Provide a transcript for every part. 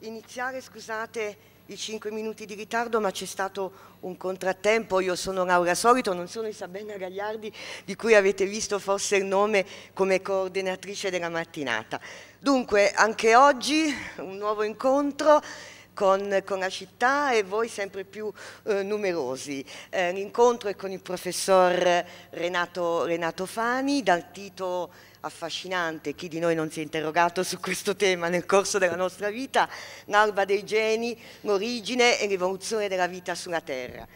iniziare, scusate i cinque minuti di ritardo, ma c'è stato un contrattempo. Io sono Laura Solito, non sono Isabella Gagliardi, di cui avete visto forse il nome come coordinatrice della mattinata. Dunque, anche oggi un nuovo incontro. Con, con la città e voi sempre più eh, numerosi. Eh, l'incontro è con il professor Renato, Renato Fani dal titolo affascinante, chi di noi non si è interrogato su questo tema nel corso della nostra vita, l'alba dei geni, l'origine e l'evoluzione della vita sulla Terra.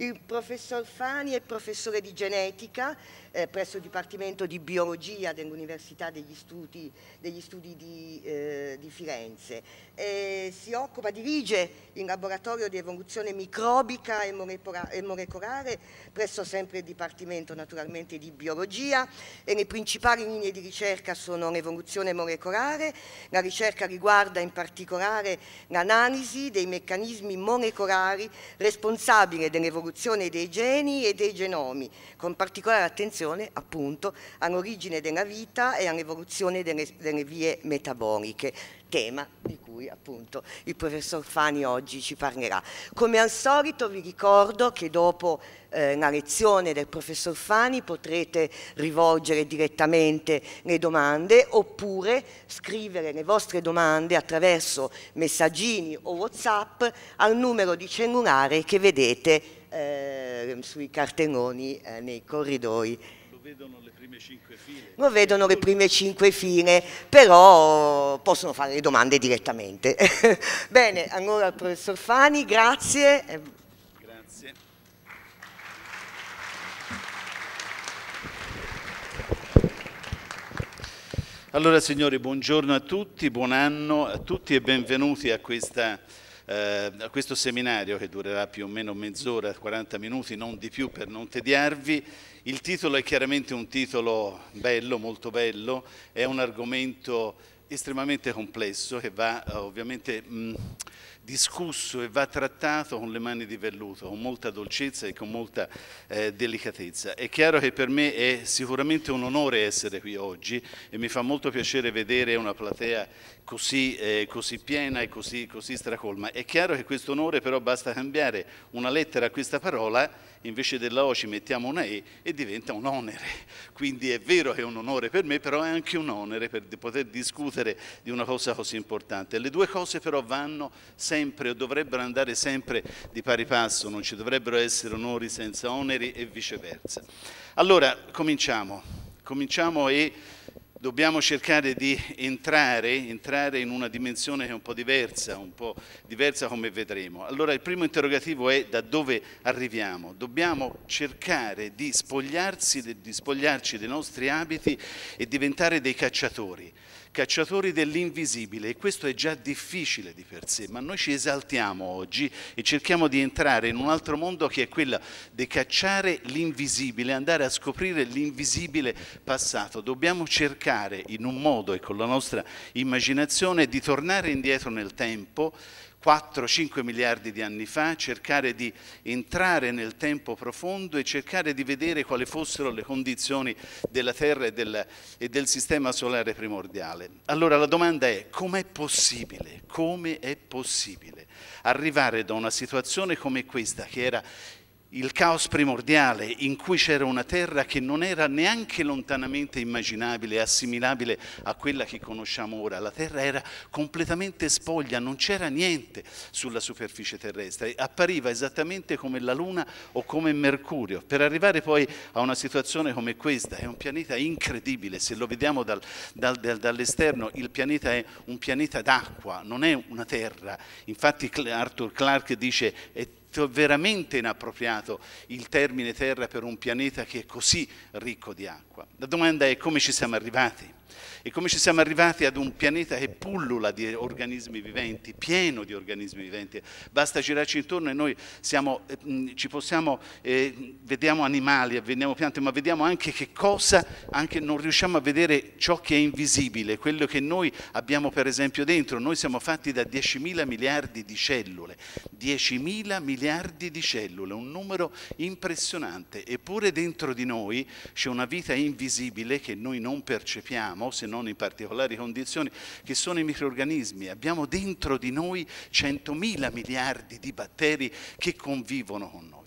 Il professor Fani è professore di genetica eh, presso il Dipartimento di Biologia dell'Università degli Studi, degli studi di, eh, di, Firenze. E si occupa, dirige il laboratorio di evoluzione microbica e molecolare presso sempre il Dipartimento naturalmente di Biologia e le principali linee di ricerca sono l'evoluzione molecolare, la ricerca riguarda in particolare l'analisi dei meccanismi molecolari responsabili dell'evoluzione dei geni e dei genomi, con particolare attenzione alimentazione appunto all'origine della vita e all'evoluzione delle, delle vie metaboliche, tema di cui appunto il professor Fani oggi ci parlerà. Come al solito vi ricordo che dopo eh, la lezione del professor Fani potrete rivolgere direttamente le domande oppure scrivere le vostre domande attraverso messaggini o Whatsapp al numero di cellulare che vedete eh, sui cartelloni eh, nei corridoi. Lo vedono le prime cinque file. Lo vedono le prime cinque file, però possono fare le domande direttamente. Bene, allora professor Fani, grazie. Grazie. Allora signori, buongiorno a tutti, buon anno a tutti e benvenuti a questa eh, questo seminario che durerà più o meno mezz'ora, 40 minuti, non di più per non tediarvi, il titolo è chiaramente un titolo bello, molto bello, è un argomento estremamente complesso che va eh, ovviamente mh, discusso e va trattato con le mani di velluto, con molta dolcezza e con molta eh, delicatezza. È chiaro che per me è sicuramente un onore essere qui oggi e mi fa molto piacere vedere una platea così, eh, così piena e così, così, stracolma. È chiaro che questo onore però basta cambiare una lettera a questa parola, invece della O ci mettiamo una E e diventa un onere. Quindi è vero che è un onore per me, però è anche un onere per poter discutere di una cosa così importante. Le due cose però vanno sempre o dovrebbero andare sempre di pari passo, non ci dovrebbero essere onori senza oneri e viceversa. Allora, cominciamo. Cominciamo e dobbiamo cercare di entrare, entrare, in una dimensione che è un po' diversa, un po' diversa come vedremo. Allora il primo interrogativo è da dove arriviamo? Dobbiamo cercare di, di spogliarci dei nostri abiti e diventare dei cacciatori cacciatori dell'invisibile e questo è già difficile di per sé, ma noi ci esaltiamo oggi e cerchiamo di entrare in un altro mondo che è quello di cacciare l'invisibile, andare a scoprire l'invisibile passato. Dobbiamo cercare in un modo e con la nostra immaginazione di tornare indietro nel tempo 4-5 miliardi di anni fa, cercare di entrare nel tempo profondo e cercare di vedere quali fossero le condizioni della Terra e del, e del sistema solare primordiale. Allora la domanda è com'è possibile, come è possibile arrivare da una situazione come questa che era il caos primordiale in cui c'era una terra che non era neanche lontanamente immaginabile assimilabile a quella che conosciamo ora. La terra era completamente spoglia, non c'era niente sulla superficie terrestre, appariva esattamente come la Luna o come Mercurio. Per arrivare poi a una situazione come questa, è un pianeta incredibile, se lo vediamo dal, dal, dal, dall'esterno, il pianeta è un pianeta d'acqua, non è una terra. Infatti Arthur Clarke dice è veramente inappropriato il termine terra per un pianeta che è così ricco di acqua. La domanda è come ci siamo arrivati? e come ci siamo arrivati ad un pianeta che pullula di organismi viventi, pieno di organismi viventi. Basta girarci intorno e noi siamo, eh, mm, ci possiamo, eh, vediamo animali, vediamo piante, ma vediamo anche che cosa, anche non riusciamo a vedere ciò che è invisibile, quello che noi abbiamo per esempio dentro. Noi siamo fatti da 10.000 miliardi di cellule, 10.000 miliardi di cellule, un numero impressionante, eppure dentro di noi c'è una vita invisibile che noi non percepiamo se non in particolari condizioni, che sono i microorganismi. Abbiamo dentro di noi 100.000 miliardi di batteri che convivono con noi.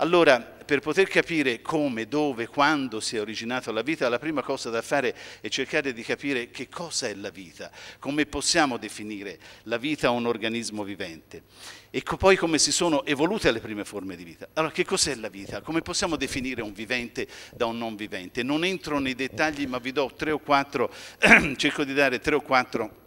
Allora, per poter capire come, dove, quando si è originata la vita, la prima cosa da fare è cercare di capire che cosa è la vita, come possiamo definire la vita un organismo vivente e ecco poi come si sono evolute le prime forme di vita. Allora, che cos'è la vita? Come possiamo definire un vivente da un non vivente? Non entro nei dettagli, ma vi do tre o quattro, cerco di dare tre o quattro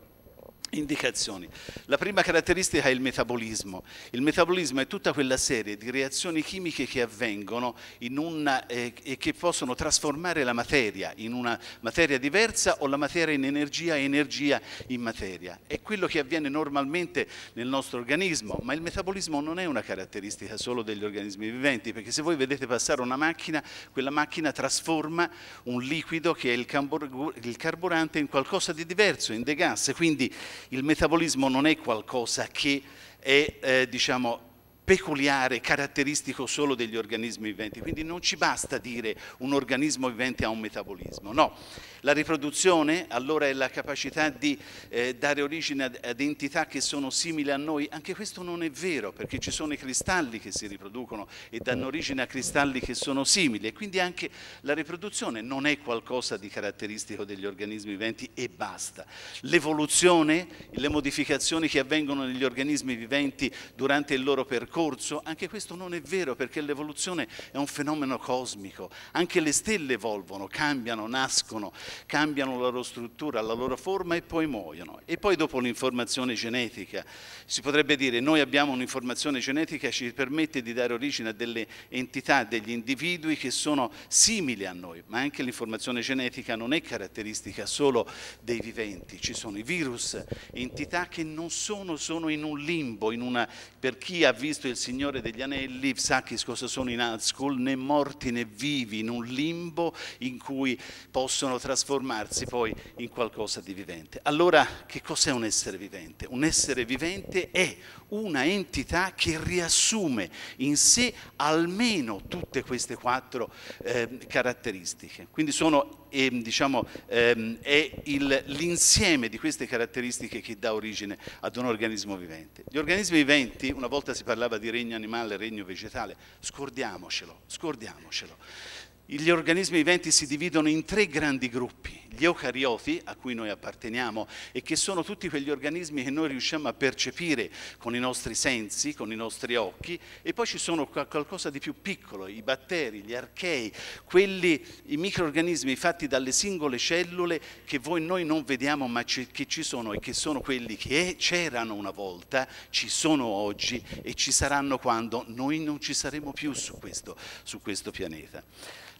indicazioni. La prima caratteristica è il metabolismo. Il metabolismo è tutta quella serie di reazioni chimiche che avvengono una, eh, e che possono trasformare la materia in una materia diversa o la materia in energia e energia in materia. È quello che avviene normalmente nel nostro organismo, ma il metabolismo non è una caratteristica solo degli organismi viventi, perché se voi vedete passare una macchina, quella macchina trasforma un liquido che è il, il carburante in qualcosa di diverso, in dei gas, quindi il metabolismo non è qualcosa che è eh, diciamo, peculiare, caratteristico solo degli organismi viventi, quindi non ci basta dire un organismo vivente ha un metabolismo, no. La riproduzione allora è la capacità di eh, dare origine ad, ad entità che sono simili a noi, anche questo non è vero perché ci sono i cristalli che si riproducono e danno origine a cristalli che sono simili e quindi anche la riproduzione non è qualcosa di caratteristico degli organismi viventi e basta. L'evoluzione, le modificazioni che avvengono negli organismi viventi durante il loro percorso, corso, anche questo non è vero perché l'evoluzione è un fenomeno cosmico, anche le stelle evolvono, cambiano, nascono, cambiano la loro struttura, la loro forma e poi muoiono. E poi dopo l'informazione genetica, si potrebbe dire noi abbiamo un'informazione genetica che ci permette di dare origine a delle entità, degli individui che sono simili a noi, ma anche l'informazione genetica non è caratteristica solo dei viventi, ci sono i virus, entità che non sono, sono in un limbo, in una, per chi ha visto il il Signore degli Anelli, Psachis cosa sono in Nazgul, né morti né vivi, in un limbo in cui possono trasformarsi poi in qualcosa di vivente. Allora che cos'è un essere vivente? Un essere vivente è una entità che riassume in sé almeno tutte queste quattro eh, caratteristiche. Quindi sono e, ehm, diciamo, ehm, è l'insieme di queste caratteristiche che dà origine ad un organismo vivente. Gli organismi viventi, una volta si parlava di regno animale, regno vegetale, scordiamocelo, scordiamocelo gli organismi viventi si dividono in tre grandi gruppi, gli eucarioti, a cui noi apparteniamo, e che sono tutti quegli organismi che noi riusciamo a percepire con i nostri sensi, con i nostri occhi, e poi ci sono qualcosa di più piccolo, i batteri, gli archei, quelli, i microorganismi fatti dalle singole cellule che voi noi non vediamo ma che ci sono e che sono quelli che c'erano una volta, ci sono oggi e ci saranno quando noi non ci saremo più su questo, su questo pianeta.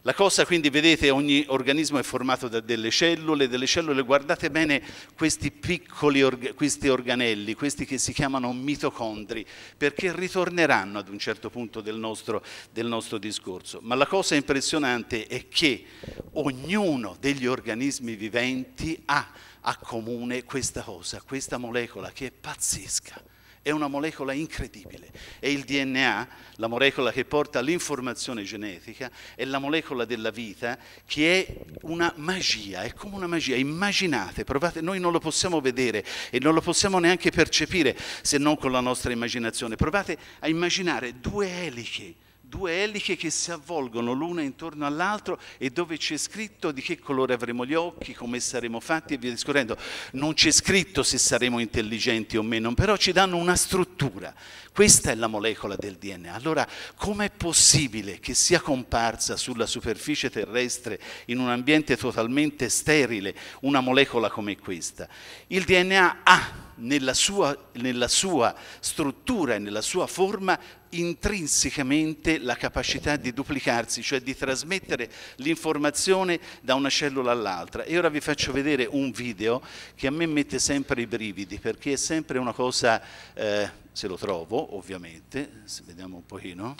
La cosa quindi, vedete, ogni organismo è formato da delle cellule, delle cellule, guardate bene questi piccoli org questi organelli, questi che si chiamano mitocondri, perché ritorneranno ad un certo punto del nostro, del nostro discorso. Ma la cosa impressionante è che ognuno degli organismi viventi ha a comune questa cosa, questa molecola che è pazzesca è una molecola incredibile. E il DNA, la molecola che porta l'informazione genetica, è la molecola della vita che è una magia, è come una magia. Immaginate, provate, noi non lo possiamo vedere e non lo possiamo neanche percepire se non con la nostra immaginazione. Provate a immaginare due eliche due eliche che si avvolgono l'una intorno all'altro e dove c'è scritto di che colore avremo gli occhi, come saremo fatti e via discorrendo. Non c'è scritto se saremo intelligenti o meno, però ci danno una struttura. Questa è la molecola del DNA. Allora, com'è possibile che sia comparsa sulla superficie terrestre, in un ambiente totalmente sterile, una molecola come questa? Il DNA ha nella sua, nella sua struttura e nella sua forma intrinsecamente la capacità di duplicarsi, cioè di trasmettere l'informazione da una cellula all'altra. E ora vi faccio vedere un video che a me mette sempre i brividi, perché è sempre una cosa, eh, se lo trovo ovviamente, se vediamo un pochino,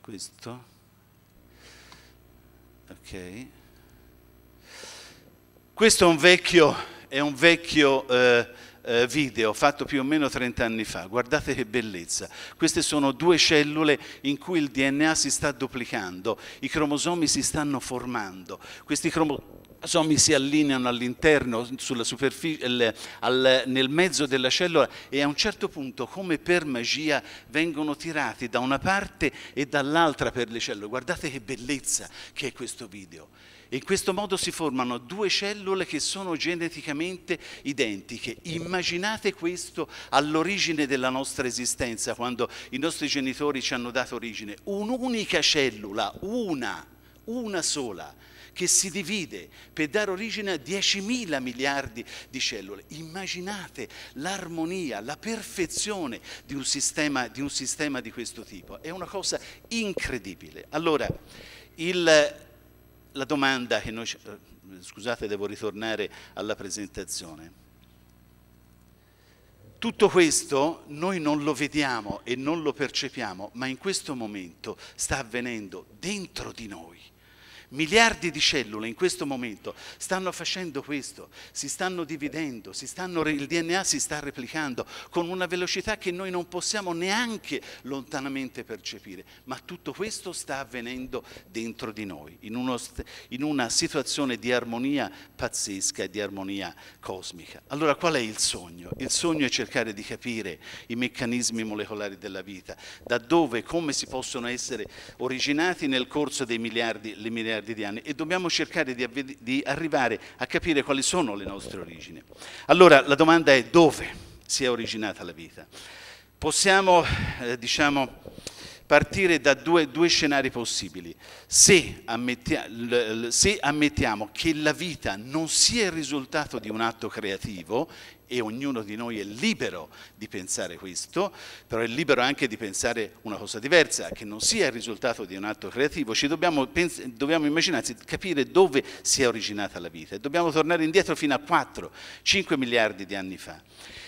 questo, ok, questo è un vecchio, è un vecchio eh, eh, video fatto più o meno 30 anni fa, guardate che bellezza, queste sono due cellule in cui il DNA si sta duplicando, i cromosomi si stanno formando, questi cromosomi cromosomi si allineano all'interno, nel mezzo della cellula e a un certo punto, come per magia, vengono tirati da una parte e dall'altra per le cellule. Guardate che bellezza che è questo video. In questo modo si formano due cellule che sono geneticamente identiche. Immaginate questo all'origine della nostra esistenza, quando i nostri genitori ci hanno dato origine. Un'unica cellula, una, una sola, che si divide per dare origine a 10.000 miliardi di cellule. Immaginate l'armonia, la perfezione di un, sistema, di un sistema di questo tipo. È una cosa incredibile. Allora, il la domanda che noi... Eh, scusate, devo ritornare alla presentazione. Tutto questo noi non lo vediamo e non lo percepiamo, ma in questo momento sta avvenendo dentro di noi. Miliardi di cellule in questo momento stanno facendo questo, si stanno dividendo, si stanno, il DNA si sta replicando con una velocità che noi non possiamo neanche lontanamente percepire, ma tutto questo sta avvenendo dentro di noi, in, uno, in una situazione di armonia pazzesca e di armonia cosmica. Allora qual è il sogno? Il sogno è cercare di capire i meccanismi molecolari della vita, da dove, come si possono essere originati nel corso dei miliardi, le miliardi miliardi di anni e dobbiamo cercare di, di arrivare a capire quali sono le nostre origini. Allora la domanda è dove si è originata la vita? Possiamo, eh, diciamo, partire da due, due scenari possibili. Se, ammettia, se, ammettiamo che la vita non sia il risultato di un atto creativo, e ognuno di noi è libero di pensare questo, però è libero anche di pensare una cosa diversa, che non sia il risultato di un atto creativo, ci dobbiamo, dobbiamo immaginarsi, capire dove si è originata la vita dobbiamo tornare indietro fino a 4-5 miliardi di anni fa.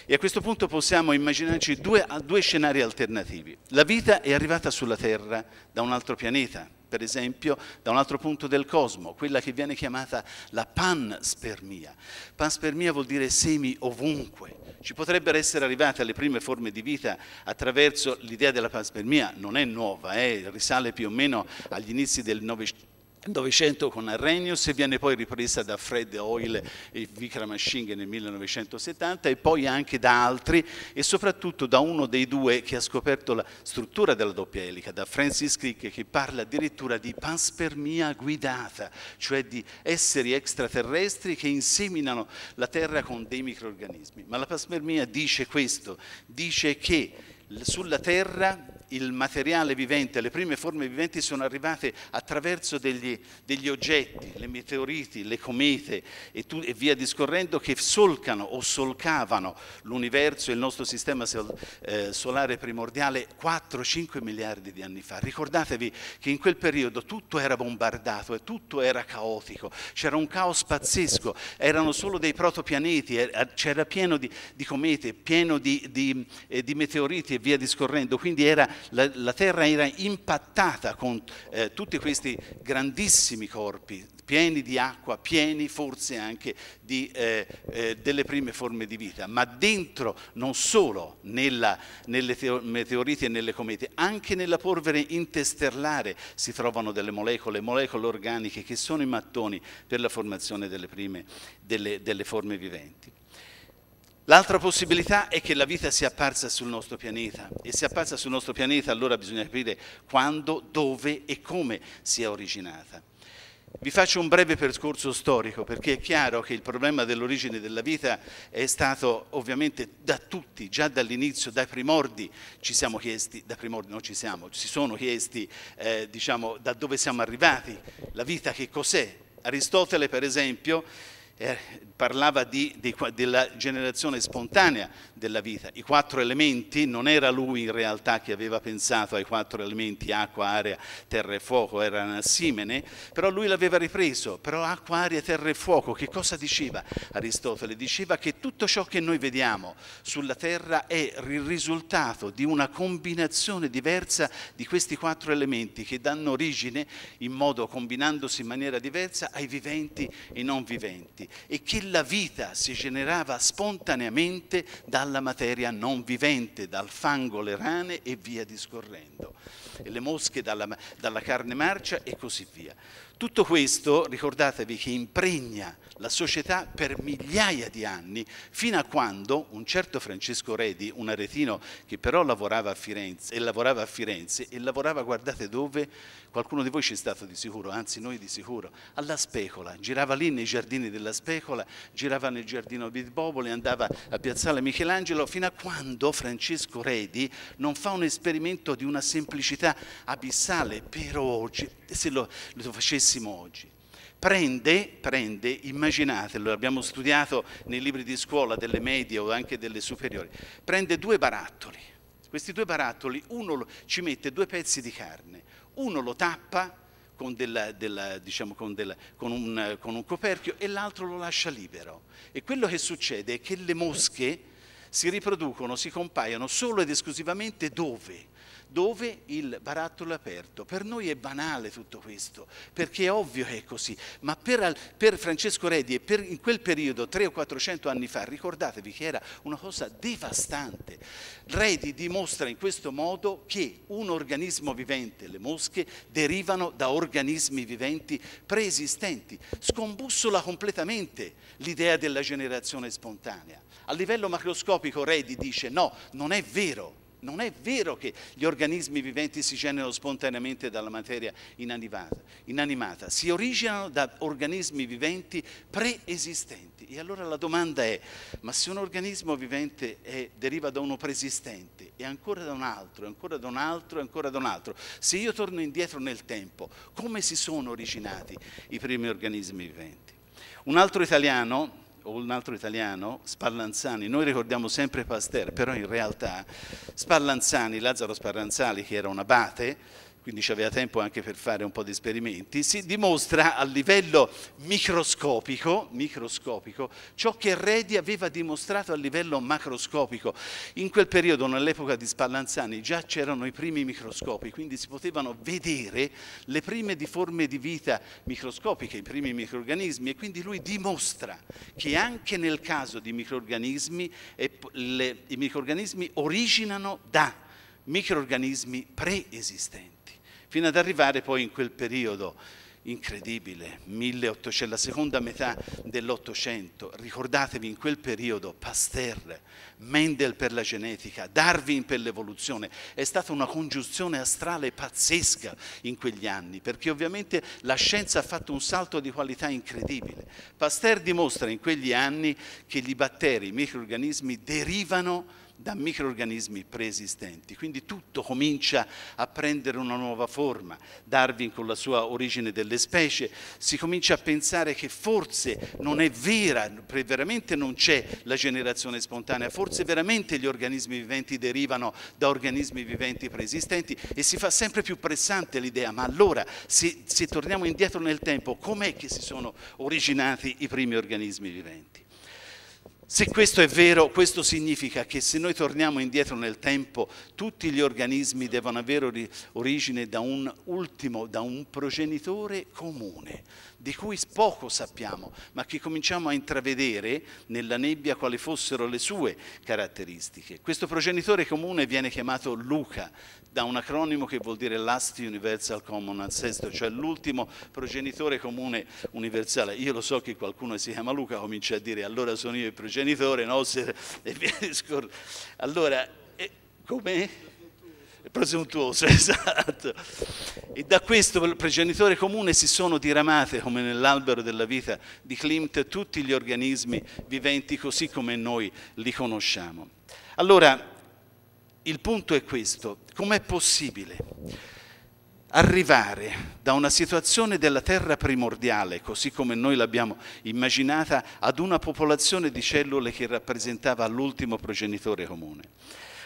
E a questo punto possiamo immaginarci due, due scenari alternativi. La vita è arrivata sulla Terra da un altro pianeta, per esempio, da un altro punto del cosmo, quella che viene chiamata la panspermia. Panspermia vuol dire semi ovunque. Ci potrebbero essere arrivate le prime forme di vita attraverso l'idea della panspermia, non è nuova, eh, risale più o meno agli inizi del Novecento Novecento con Arrhenius e viene poi ripresa da Fred Hoyle e Vikramashinghe nel 1970 e poi anche da altri e soprattutto da uno dei due che ha scoperto la struttura della doppia elica, da Francis Crick che parla addirittura di panspermia guidata, cioè di esseri extraterrestri che inseminano la Terra con dei microorganismi. Ma la panspermia dice questo, dice che sulla Terra il materiale vivente, le prime forme viventi sono arrivate attraverso degli, degli oggetti, le meteoriti, le comete e, tu, e, via discorrendo che solcano o solcavano l'universo e il nostro sistema sol, eh, solare primordiale 4-5 miliardi di anni fa. Ricordatevi che in quel periodo tutto era bombardato e tutto era caotico, c'era un caos pazzesco, erano solo dei protopianeti, er, er, c'era pieno di, di comete, pieno di, di, eh, di meteoriti e via discorrendo, quindi era la, la terra era impattata con eh, tutti questi grandissimi corpi, pieni di acqua, pieni forse anche di, eh, eh, delle prime forme di vita, ma dentro non solo nella, nelle meteoriti e nelle comete, anche nella polvere interstellare si trovano delle molecole, molecole organiche che sono i mattoni per la formazione delle prime, delle, delle forme viventi. L'altra possibilità è che la vita sia apparsa sul nostro pianeta e se è apparsa sul nostro pianeta allora bisogna capire quando, dove e come si è originata. Vi faccio un breve percorso storico perché è chiaro che il problema dell'origine della vita è stato ovviamente da tutti, già dall'inizio, dai primordi ci siamo chiesti, da primordi non ci siamo, si sono chiesti eh, diciamo, da dove siamo arrivati, la vita che cos'è. Aristotele per esempio eh, parlava di, di, della generazione spontanea della vita. I quattro elementi, non era lui in realtà che aveva pensato ai quattro elementi acqua, aria, terra e fuoco, era Nassimene, però lui l'aveva ripreso, però acqua, aria, terra e fuoco, che cosa diceva Aristotele? Diceva che tutto ciò che noi vediamo sulla terra è il risultato di una combinazione diversa di questi quattro elementi che danno origine in modo combinandosi in maniera diversa ai viventi e non viventi e che quella vita si generava spontaneamente dalla materia non vivente, dal fango, le rane e via discorrendo, e le mosche dalla, dalla carne marcia e così via. Tutto questo, ricordatevi, che impregna la società per migliaia di anni, fino a quando un certo Francesco Redi, un aretino che però lavorava a Firenze e lavorava a Firenze e lavorava, guardate dove, qualcuno di voi c'è stato di sicuro, anzi noi di sicuro, alla Specola, girava lì nei giardini della Specola, girava nel giardino di Boboli, andava a Piazzale Michelangelo, fino a quando Francesco Redi non fa un esperimento di una semplicità abissale però oggi, se lo, lo facesse benissimo oggi. Prende, prende, immaginatelo, abbiamo studiato nei libri di scuola delle medie o anche delle superiori, prende due barattoli, questi due barattoli, uno ci mette due pezzi di carne, uno lo tappa con, della, della, diciamo, con, della, con, un, con un coperchio e l'altro lo lascia libero. E quello che succede è che le mosche si riproducono, si compaiono solo ed esclusivamente dove? dove il barattolo è aperto. Per noi è banale tutto questo, perché è ovvio che è così, ma per, per Francesco Redi e per, in quel periodo, 300 o 400 anni fa, ricordatevi che era una cosa devastante. Redi dimostra in questo modo che un organismo vivente, le mosche, derivano da organismi viventi preesistenti, scombussola completamente l'idea della generazione spontanea. A livello macroscopico Redi dice no, non è vero non è vero che gli organismi viventi si generano spontaneamente dalla materia inanimata, inanimata. si originano da organismi viventi preesistenti. E allora la domanda è, ma se un organismo vivente è, deriva da uno preesistente e ancora da un altro, e ancora da un altro, e ancora da un altro, se io torno indietro nel tempo, come si sono originati i primi organismi viventi? Un altro italiano, o un altro italiano, Spallanzani, noi ricordiamo sempre Pasteur, però in realtà Spallanzani, Lazzaro Spallanzani che era un abate, quindi ci tempo anche per fare un po' di esperimenti, si dimostra a livello microscopico, microscopico ciò che Redi aveva dimostrato a livello macroscopico. In quel periodo, nell'epoca di Spallanzani, già c'erano i primi microscopi, quindi si potevano vedere le prime forme di vita microscopiche, i primi microrganismi e quindi lui dimostra che anche nel caso di microrganismi le, i microrganismi originano da microrganismi preesistenti fino ad arrivare poi in quel periodo incredibile, 1800, la seconda metà dell'Ottocento. Ricordatevi in quel periodo Pasteur, Mendel per la genetica, Darwin per l'evoluzione. È stata una congiunzione astrale pazzesca in quegli anni, perché ovviamente la scienza ha fatto un salto di qualità incredibile. Pasteur dimostra in quegli anni che gli batteri, i microrganismi derivano da microorganismi preesistenti. Quindi tutto comincia a prendere una nuova forma. Darwin con la sua origine delle specie si comincia a pensare che forse non è vera, veramente non c'è la generazione spontanea, forse veramente gli organismi viventi derivano da organismi viventi preesistenti e si fa sempre più pressante l'idea, ma allora se, se torniamo indietro nel tempo, com'è che si sono originati i primi organismi viventi? Se questo è vero, questo significa che se noi torniamo indietro nel tempo, tutti gli organismi devono avere origine da un ultimo, da un progenitore comune, di cui poco sappiamo, ma che cominciamo a intravedere nella nebbia quali fossero le sue caratteristiche. Questo progenitore comune viene chiamato Luca, da un acronimo che vuol dire Last Universal Common Ancestor, cioè l'ultimo progenitore comune universale. Io lo so che qualcuno si chiama Luca comincia a dire allora sono io il progenitore, no? e via discorrendo. Allora, eh, come? presuntuoso, esatto. E da questo progenitore comune si sono diramate, come nell'albero della vita di Klimt, tutti gli organismi viventi così come noi li conosciamo. Allora, il punto è questo. Com'è possibile arrivare da una situazione della terra primordiale, così come noi l'abbiamo immaginata, ad una popolazione di cellule che rappresentava l'ultimo progenitore comune?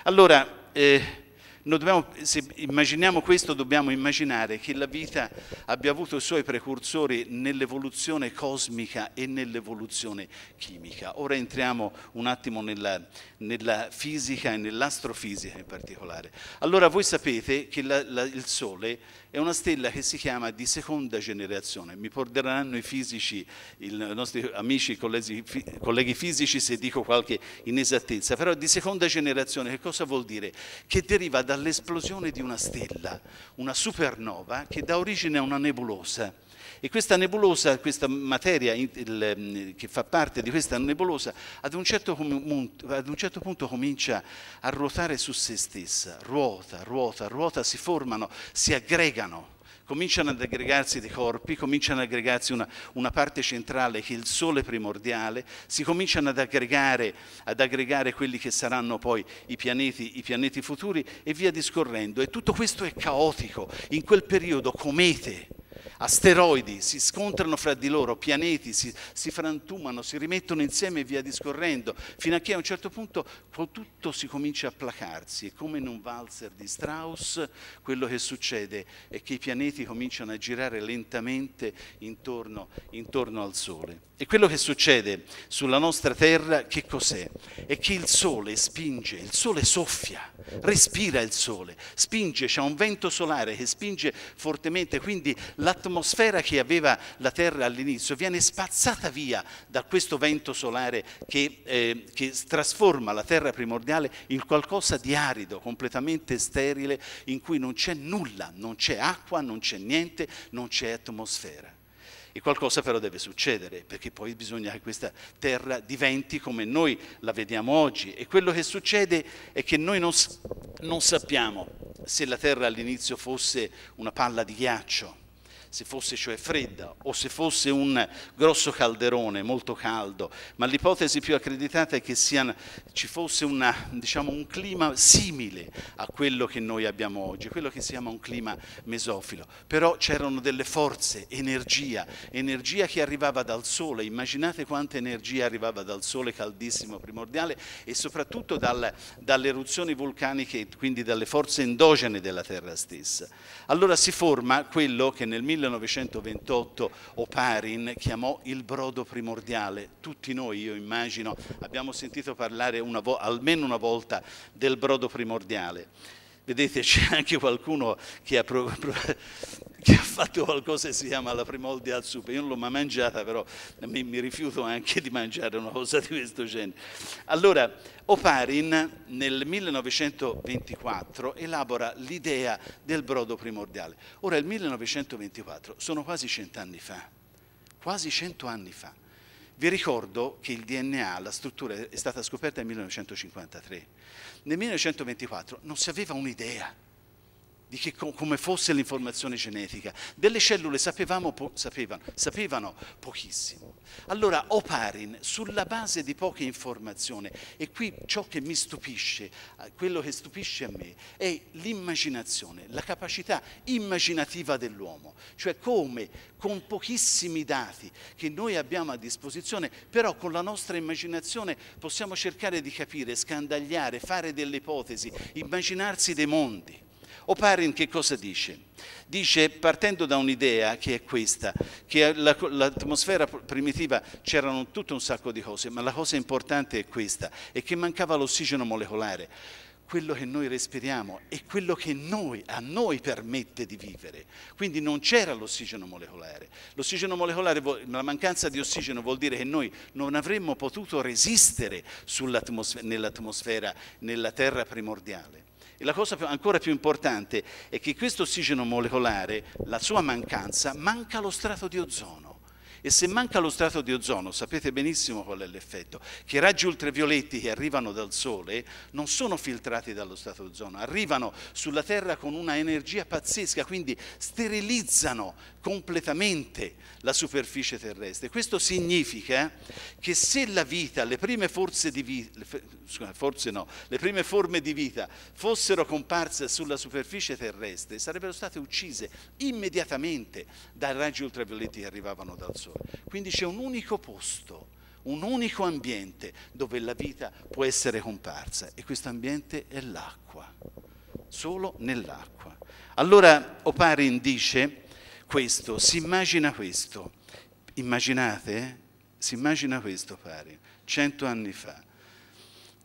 Allora, eh, Dobbiamo, se immaginiamo questo dobbiamo immaginare che la vita abbia avuto i suoi precursori nell'evoluzione cosmica e nell'evoluzione chimica. Ora entriamo un attimo nella, nella fisica e nell'astrofisica in particolare. Allora voi sapete che la, la, il Sole è una stella che si chiama di seconda generazione. Mi porteranno i fisici, i nostri amici, i colleghi, colleghi fisici, se dico qualche inesattezza, però di seconda generazione che cosa vuol dire? Che deriva dall'esplosione di una stella, una supernova che dà origine a una nebulosa e questa nebulosa, questa materia il, mm, che fa parte di questa nebulosa, ad un, certo, ad un, certo, punto comincia a ruotare su se stessa, ruota, ruota, ruota, si formano, si aggregano. Cominciano ad aggregarsi dei corpi, cominciano ad aggregarsi una, una parte centrale che è il sole primordiale, si cominciano ad aggregare, ad aggregare quelli che saranno poi i pianeti, i pianeti futuri e via discorrendo. E tutto questo è caotico. In quel periodo comete, asteroidi, si scontrano fra di loro, pianeti si, si frantumano, si rimettono insieme e via discorrendo, fino a che a un certo punto tutto si comincia a placarsi e come in un valzer di Strauss quello che succede è che i pianeti cominciano a girare lentamente intorno, intorno al Sole. E quello che succede sulla nostra Terra che cos'è? È che il Sole spinge, il Sole soffia, respira il Sole, spinge, c'è un vento solare che spinge fortemente, quindi la l'atmosfera che aveva la Terra all'inizio viene spazzata via da questo vento solare che, eh, che trasforma la Terra primordiale in qualcosa di arido, completamente sterile, in cui non c'è nulla, non c'è acqua, non c'è niente, non c'è atmosfera. E qualcosa però deve succedere, perché poi bisogna che questa terra diventi come noi la vediamo oggi. E quello che succede è che noi non, non sappiamo se la terra all'inizio fosse una palla di ghiaccio, se fosse cioè fredda o se fosse un grosso calderone molto caldo, ma l'ipotesi più accreditata è che sia, ci fosse una, diciamo, un clima simile a quello che noi abbiamo oggi, quello che si chiama un clima mesofilo, però c'erano delle forze, energia, energia che arrivava dal sole, immaginate quanta energia arrivava dal sole caldissimo primordiale e soprattutto dal, dalle eruzioni vulcaniche, quindi dalle forze endogene della Terra stessa. Allora si forma quello che nel 1900 1928 Oparin chiamò il brodo primordiale. Tutti noi, io immagino, abbiamo sentito parlare una almeno una volta del brodo primordiale. Vedete, c'è anche qualcuno che ha, che ha, fatto qualcosa che si chiama la primoldi al supe. Io non l'ho mai mangiata, però mi, mi, rifiuto anche di mangiare una cosa di questo genere. Allora, Oparin nel 1924 elabora l'idea del brodo primordiale. Ora, il 1924 sono quasi cent'anni fa, quasi cento anni fa vi ricordo che il DNA, la struttura, è stata scoperta nel 1953. Nel 1924 non si aveva un'idea di che, come fosse l'informazione genetica. Delle cellule sapevamo, po sapevano, sapevano, pochissimo. Allora Oparin, sulla base di poche informazioni, e qui ciò che mi stupisce, quello che stupisce a me, è l'immaginazione, la capacità immaginativa dell'uomo, cioè come con pochissimi dati che noi abbiamo a disposizione, però con la nostra immaginazione possiamo cercare di capire, scandagliare, fare delle ipotesi, immaginarsi dei mondi. Oparin che cosa dice? Dice, partendo da un'idea che è questa, che l'atmosfera primitiva c'erano tutto un sacco di cose, ma la cosa importante è questa, è che mancava l'ossigeno molecolare quello che noi respiriamo è quello che noi, a noi permette di vivere. Quindi non c'era l'ossigeno molecolare. L'ossigeno molecolare, la mancanza di ossigeno vuol dire che noi non avremmo potuto resistere nell'atmosfera, nella terra primordiale. E la cosa più, ancora più importante è che questo ossigeno molecolare, la sua mancanza, manca lo strato di ozono. E se manca lo strato di ozono, sapete benissimo qual è l'effetto, che i raggi ultravioletti che arrivano dal Sole non sono filtrati dallo strato di ozono, arrivano sulla Terra con una energia pazzesca, quindi sterilizzano completamente la superficie terrestre. Questo significa che se la vita, le prime, forze di vita, forse no, le prime forme di vita fossero comparse sulla superficie terrestre, sarebbero state uccise immediatamente dai raggi ultravioletti che arrivavano dal Sole. Quindi c'è un unico posto, un unico ambiente dove la vita può essere comparsa e questo ambiente è l'acqua, solo nell'acqua. Allora Oparin dice questo, si immagina questo, immaginate, si immagina questo pari, cento anni fa,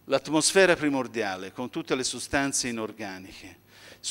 l'atmosfera primordiale con tutte le sostanze inorganiche,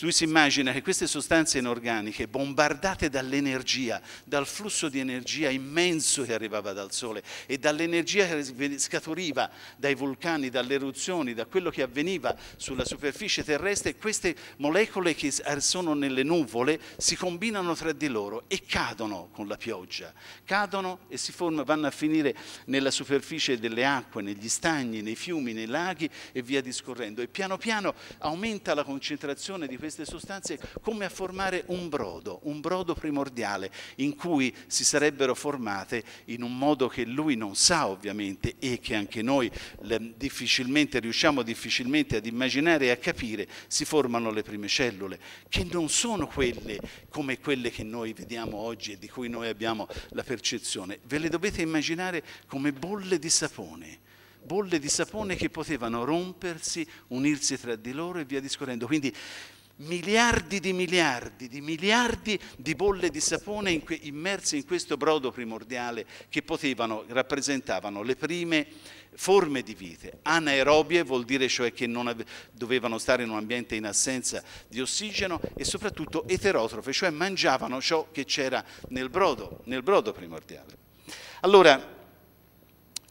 lui si immagina che queste sostanze inorganiche, bombardate dall'energia, dal flusso di energia immenso che arrivava dal Sole e dall'energia che scaturiva dai vulcani, dalle eruzioni, da quello che avveniva sulla superficie terrestre, queste molecole che sono nelle nuvole si combinano tra di loro e cadono con la pioggia, cadono e si formano, vanno a finire nella superficie delle acque, negli stagni, nei fiumi, nei laghi e via discorrendo. E piano piano aumenta la concentrazione di queste sostanze come a formare un brodo, un brodo primordiale in cui si sarebbero formate in un modo che lui non sa ovviamente e che anche noi ehm, difficilmente riusciamo difficilmente ad immaginare e a capire, si formano le prime cellule, che non sono quelle come quelle che noi vediamo oggi e di cui noi abbiamo la percezione. Ve le dovete immaginare come bolle di sapone bolle di sapone che potevano rompersi, unirsi tra di loro e via discorrendo. Quindi miliardi di miliardi di miliardi di bolle di sapone in immerse in questo brodo primordiale che potevano, rappresentavano le prime forme di vite. Anaerobie vuol dire cioè che non dovevano stare in un ambiente in assenza di ossigeno e soprattutto eterotrofe, cioè mangiavano ciò che c'era nel brodo, nel brodo primordiale. Allora,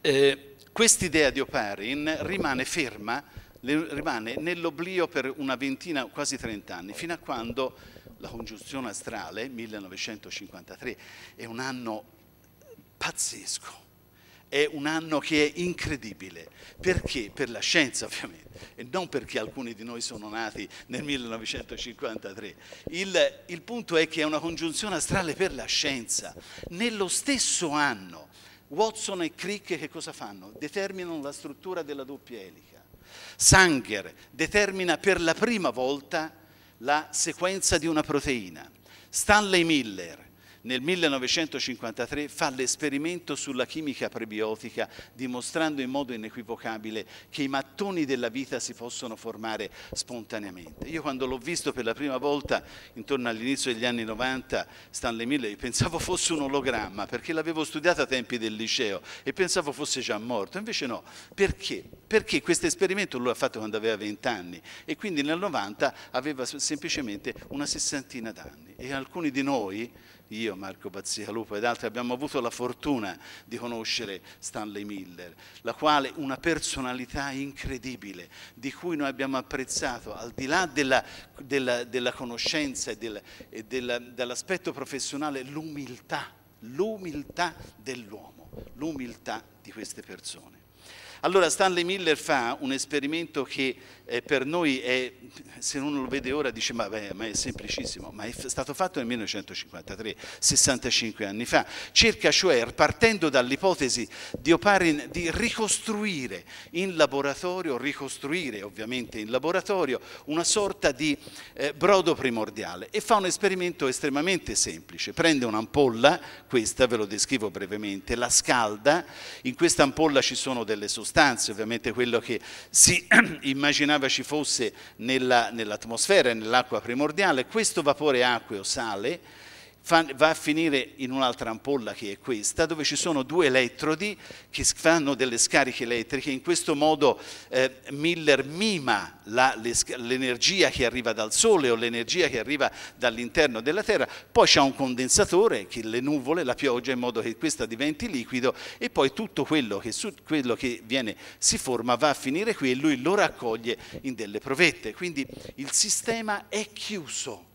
eh, quest'idea di Oparin rimane ferma rimane nell'oblio per una ventina, quasi trent'anni, fino a quando la congiunzione astrale, 1953, è un anno pazzesco, è un anno che è incredibile, perché? Per la scienza ovviamente, e non perché alcuni di noi sono nati nel 1953. Il, il punto è che è una congiunzione astrale per la scienza, nello stesso anno Watson e Crick che cosa fanno? Determinano la struttura della doppia elica Sanger determina per la prima volta la sequenza di una proteina. Stanley Miller nel 1953 fa l'esperimento sulla chimica prebiotica dimostrando in modo inequivocabile che i mattoni della vita si possono formare spontaneamente. Io quando l'ho visto per la prima volta intorno all'inizio degli anni 90 Stanley Miller pensavo fosse un ologramma perché l'avevo studiato a tempi del liceo e pensavo fosse già morto, invece no. Perché? Perché questo esperimento lui ha fatto quando aveva 20 anni e quindi nel 90 aveva semplicemente una sessantina d'anni e alcuni di noi io, Marco Bazzicalupo ed altri abbiamo avuto la fortuna di conoscere Stanley Miller, la quale una personalità incredibile di cui noi abbiamo apprezzato, al di là della, della, della conoscenza e, del, e dell'aspetto professionale, l'umiltà, l'umiltà dell'uomo, l'umiltà di queste persone. Allora Stanley Miller fa un esperimento che eh, per noi è, se uno lo vede ora dice ma, beh, ma è semplicissimo, ma è stato fatto nel 1953, 65 anni fa. Cerca cioè, partendo dall'ipotesi di Oparin, di ricostruire in laboratorio, ricostruire ovviamente in laboratorio, una sorta di eh, brodo primordiale e fa un esperimento estremamente semplice. Prende un'ampolla, questa ve lo descrivo brevemente, la scalda, in questa ampolla ci sono delle sostanze, ovviamente quello che si immaginava sembrava ci fosse nell'atmosfera nell e nell'acqua primordiale, questo vapore acqueo sale va a finire in un'altra ampolla che è questa, dove ci sono due elettrodi che fanno delle scariche elettriche, in questo modo eh, Miller mima l'energia che arriva dal Sole o l'energia che arriva dall'interno della Terra, poi c'è un condensatore che le nuvole, la pioggia, in modo che questa diventi liquido e poi tutto quello che, su, quello che viene, si forma va a finire qui e lui lo raccoglie in delle provette, quindi il sistema è chiuso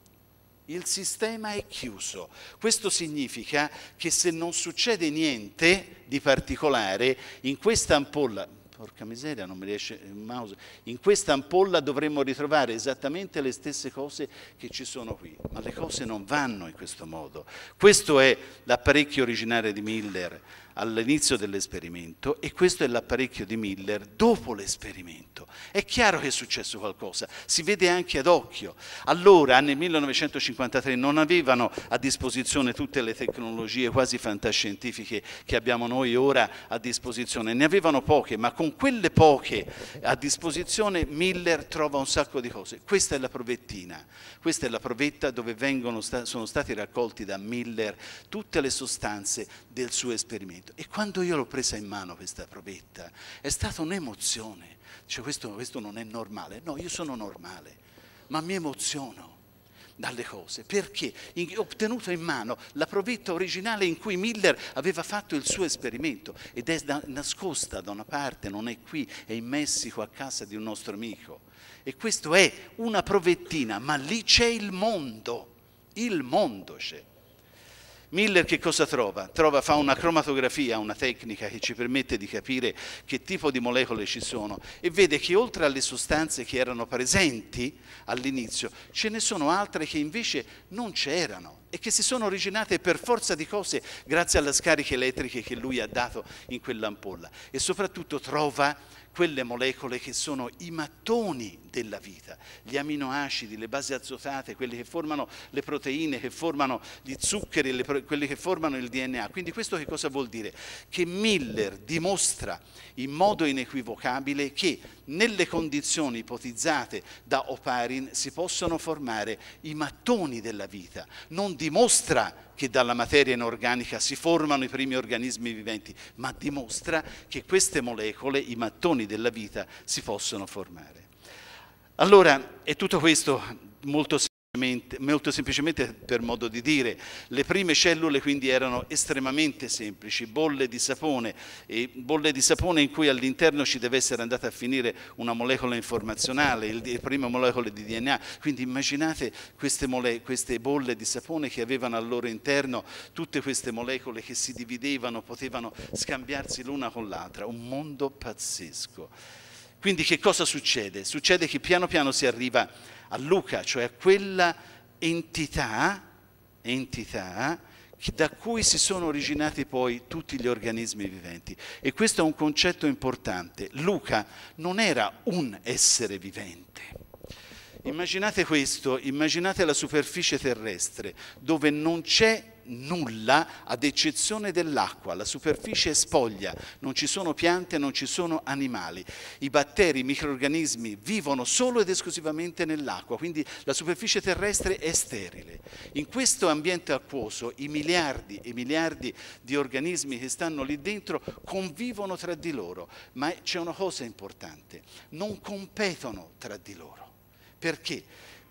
il sistema è chiuso. Questo significa che se non succede niente di particolare, in questa ampolla, porca miseria, non mi riesce il mouse, in questa ampolla dovremmo ritrovare esattamente le stesse cose che ci sono qui, ma le cose non vanno in questo modo. Questo è l'apparecchio originale di Miller all'inizio dell'esperimento e questo è l'apparecchio di Miller dopo l'esperimento. È chiaro che è successo qualcosa, si vede anche ad occhio. Allora, nel 1953, non avevano a disposizione tutte le tecnologie quasi fantascientifiche che abbiamo noi ora a disposizione, ne avevano poche, ma con quelle poche a disposizione Miller trova un sacco di cose. Questa è la provettina, questa è la provetta dove vengono, sono stati raccolti da Miller tutte le sostanze del suo esperimento detto, e quando io l'ho presa in mano questa provetta è stata un'emozione, Dice questo, questo non è normale, no, io sono normale, ma mi emoziono dalle cose, perché ho ottenuto in mano la provetta originale in cui Miller aveva fatto il suo esperimento ed è nascosta da una parte, non è qui, è in Messico a casa di un nostro amico. E questa è una provettina, ma lì c'è il mondo, il mondo c'è. Miller che cosa trova? trova? Fa una cromatografia, una tecnica che ci permette di capire che tipo di molecole ci sono e vede che oltre alle sostanze che erano presenti all'inizio ce ne sono altre che invece non c'erano e che si sono originate per forza di cose grazie alle scariche elettriche che lui ha dato in quell'ampolla e soprattutto trova quelle molecole che sono i mattoni della vita. Gli aminoacidi, le basi azotate, quelli che formano le proteine, che formano gli zuccheri, le, quelli che formano il DNA. Quindi questo che cosa vuol dire? Che Miller dimostra in modo inequivocabile che nelle condizioni ipotizzate da Oparin si possono formare i mattoni della vita. Non dimostra che dalla materia inorganica si formano i primi organismi viventi, ma dimostra che queste molecole, i mattoni della vita, si possono formare. Allora, è tutto questo molto semplicemente, molto semplicemente, per modo di dire. Le prime cellule quindi erano estremamente semplici, bolle di sapone, bolle di sapone in cui all'interno ci deve essere andata a finire una molecola informazionale, le prime molecole di DNA. Quindi immaginate queste, mole, queste bolle di sapone che avevano al loro interno tutte queste molecole che si dividevano, potevano scambiarsi l'una con l'altra. Un mondo pazzesco. Quindi che cosa succede? Succede che piano piano si arriva a Luca, cioè a quella entità, entità da cui si sono originati poi tutti gli organismi viventi. E questo è un concetto importante. Luca non era un essere vivente. Immaginate questo, immaginate la superficie terrestre dove non c'è nulla ad eccezione dell'acqua, la superficie è spoglia, non ci sono piante, non ci sono animali. I batteri, i microorganismi vivono solo ed esclusivamente nell'acqua, quindi la superficie terrestre è sterile. In questo ambiente acquoso i miliardi e miliardi di organismi che stanno lì dentro convivono tra di loro, ma c'è una cosa importante, non competono tra di loro. Perché?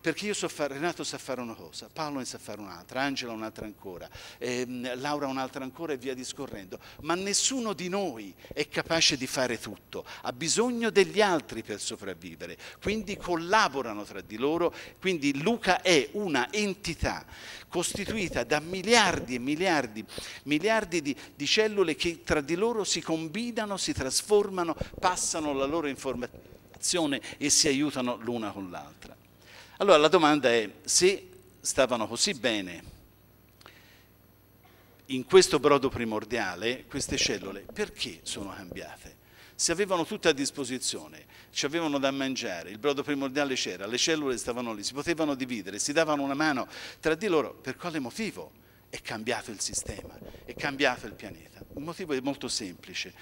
perché io so fare, Renato sa fare una cosa, Paolo ne sa fare un'altra, Angela un'altra ancora, ehm, Laura un'altra ancora e via discorrendo, ma nessuno di noi è capace di fare tutto, ha bisogno degli altri per sopravvivere, quindi collaborano tra di loro, quindi Luca è una entità costituita da miliardi e miliardi, miliardi di, di cellule che tra di loro si combinano, si trasformano, passano la loro informazione e si aiutano l'una con l'altra. Allora la domanda è, se stavano così bene in questo brodo primordiale, queste cellule, perché sono cambiate? Se avevano tutto a disposizione, ci avevano da mangiare, il brodo primordiale c'era, le cellule stavano lì, si potevano dividere, si davano una mano tra di loro, per quale motivo? È cambiato il sistema, è cambiato il pianeta. Un motivo è molto semplice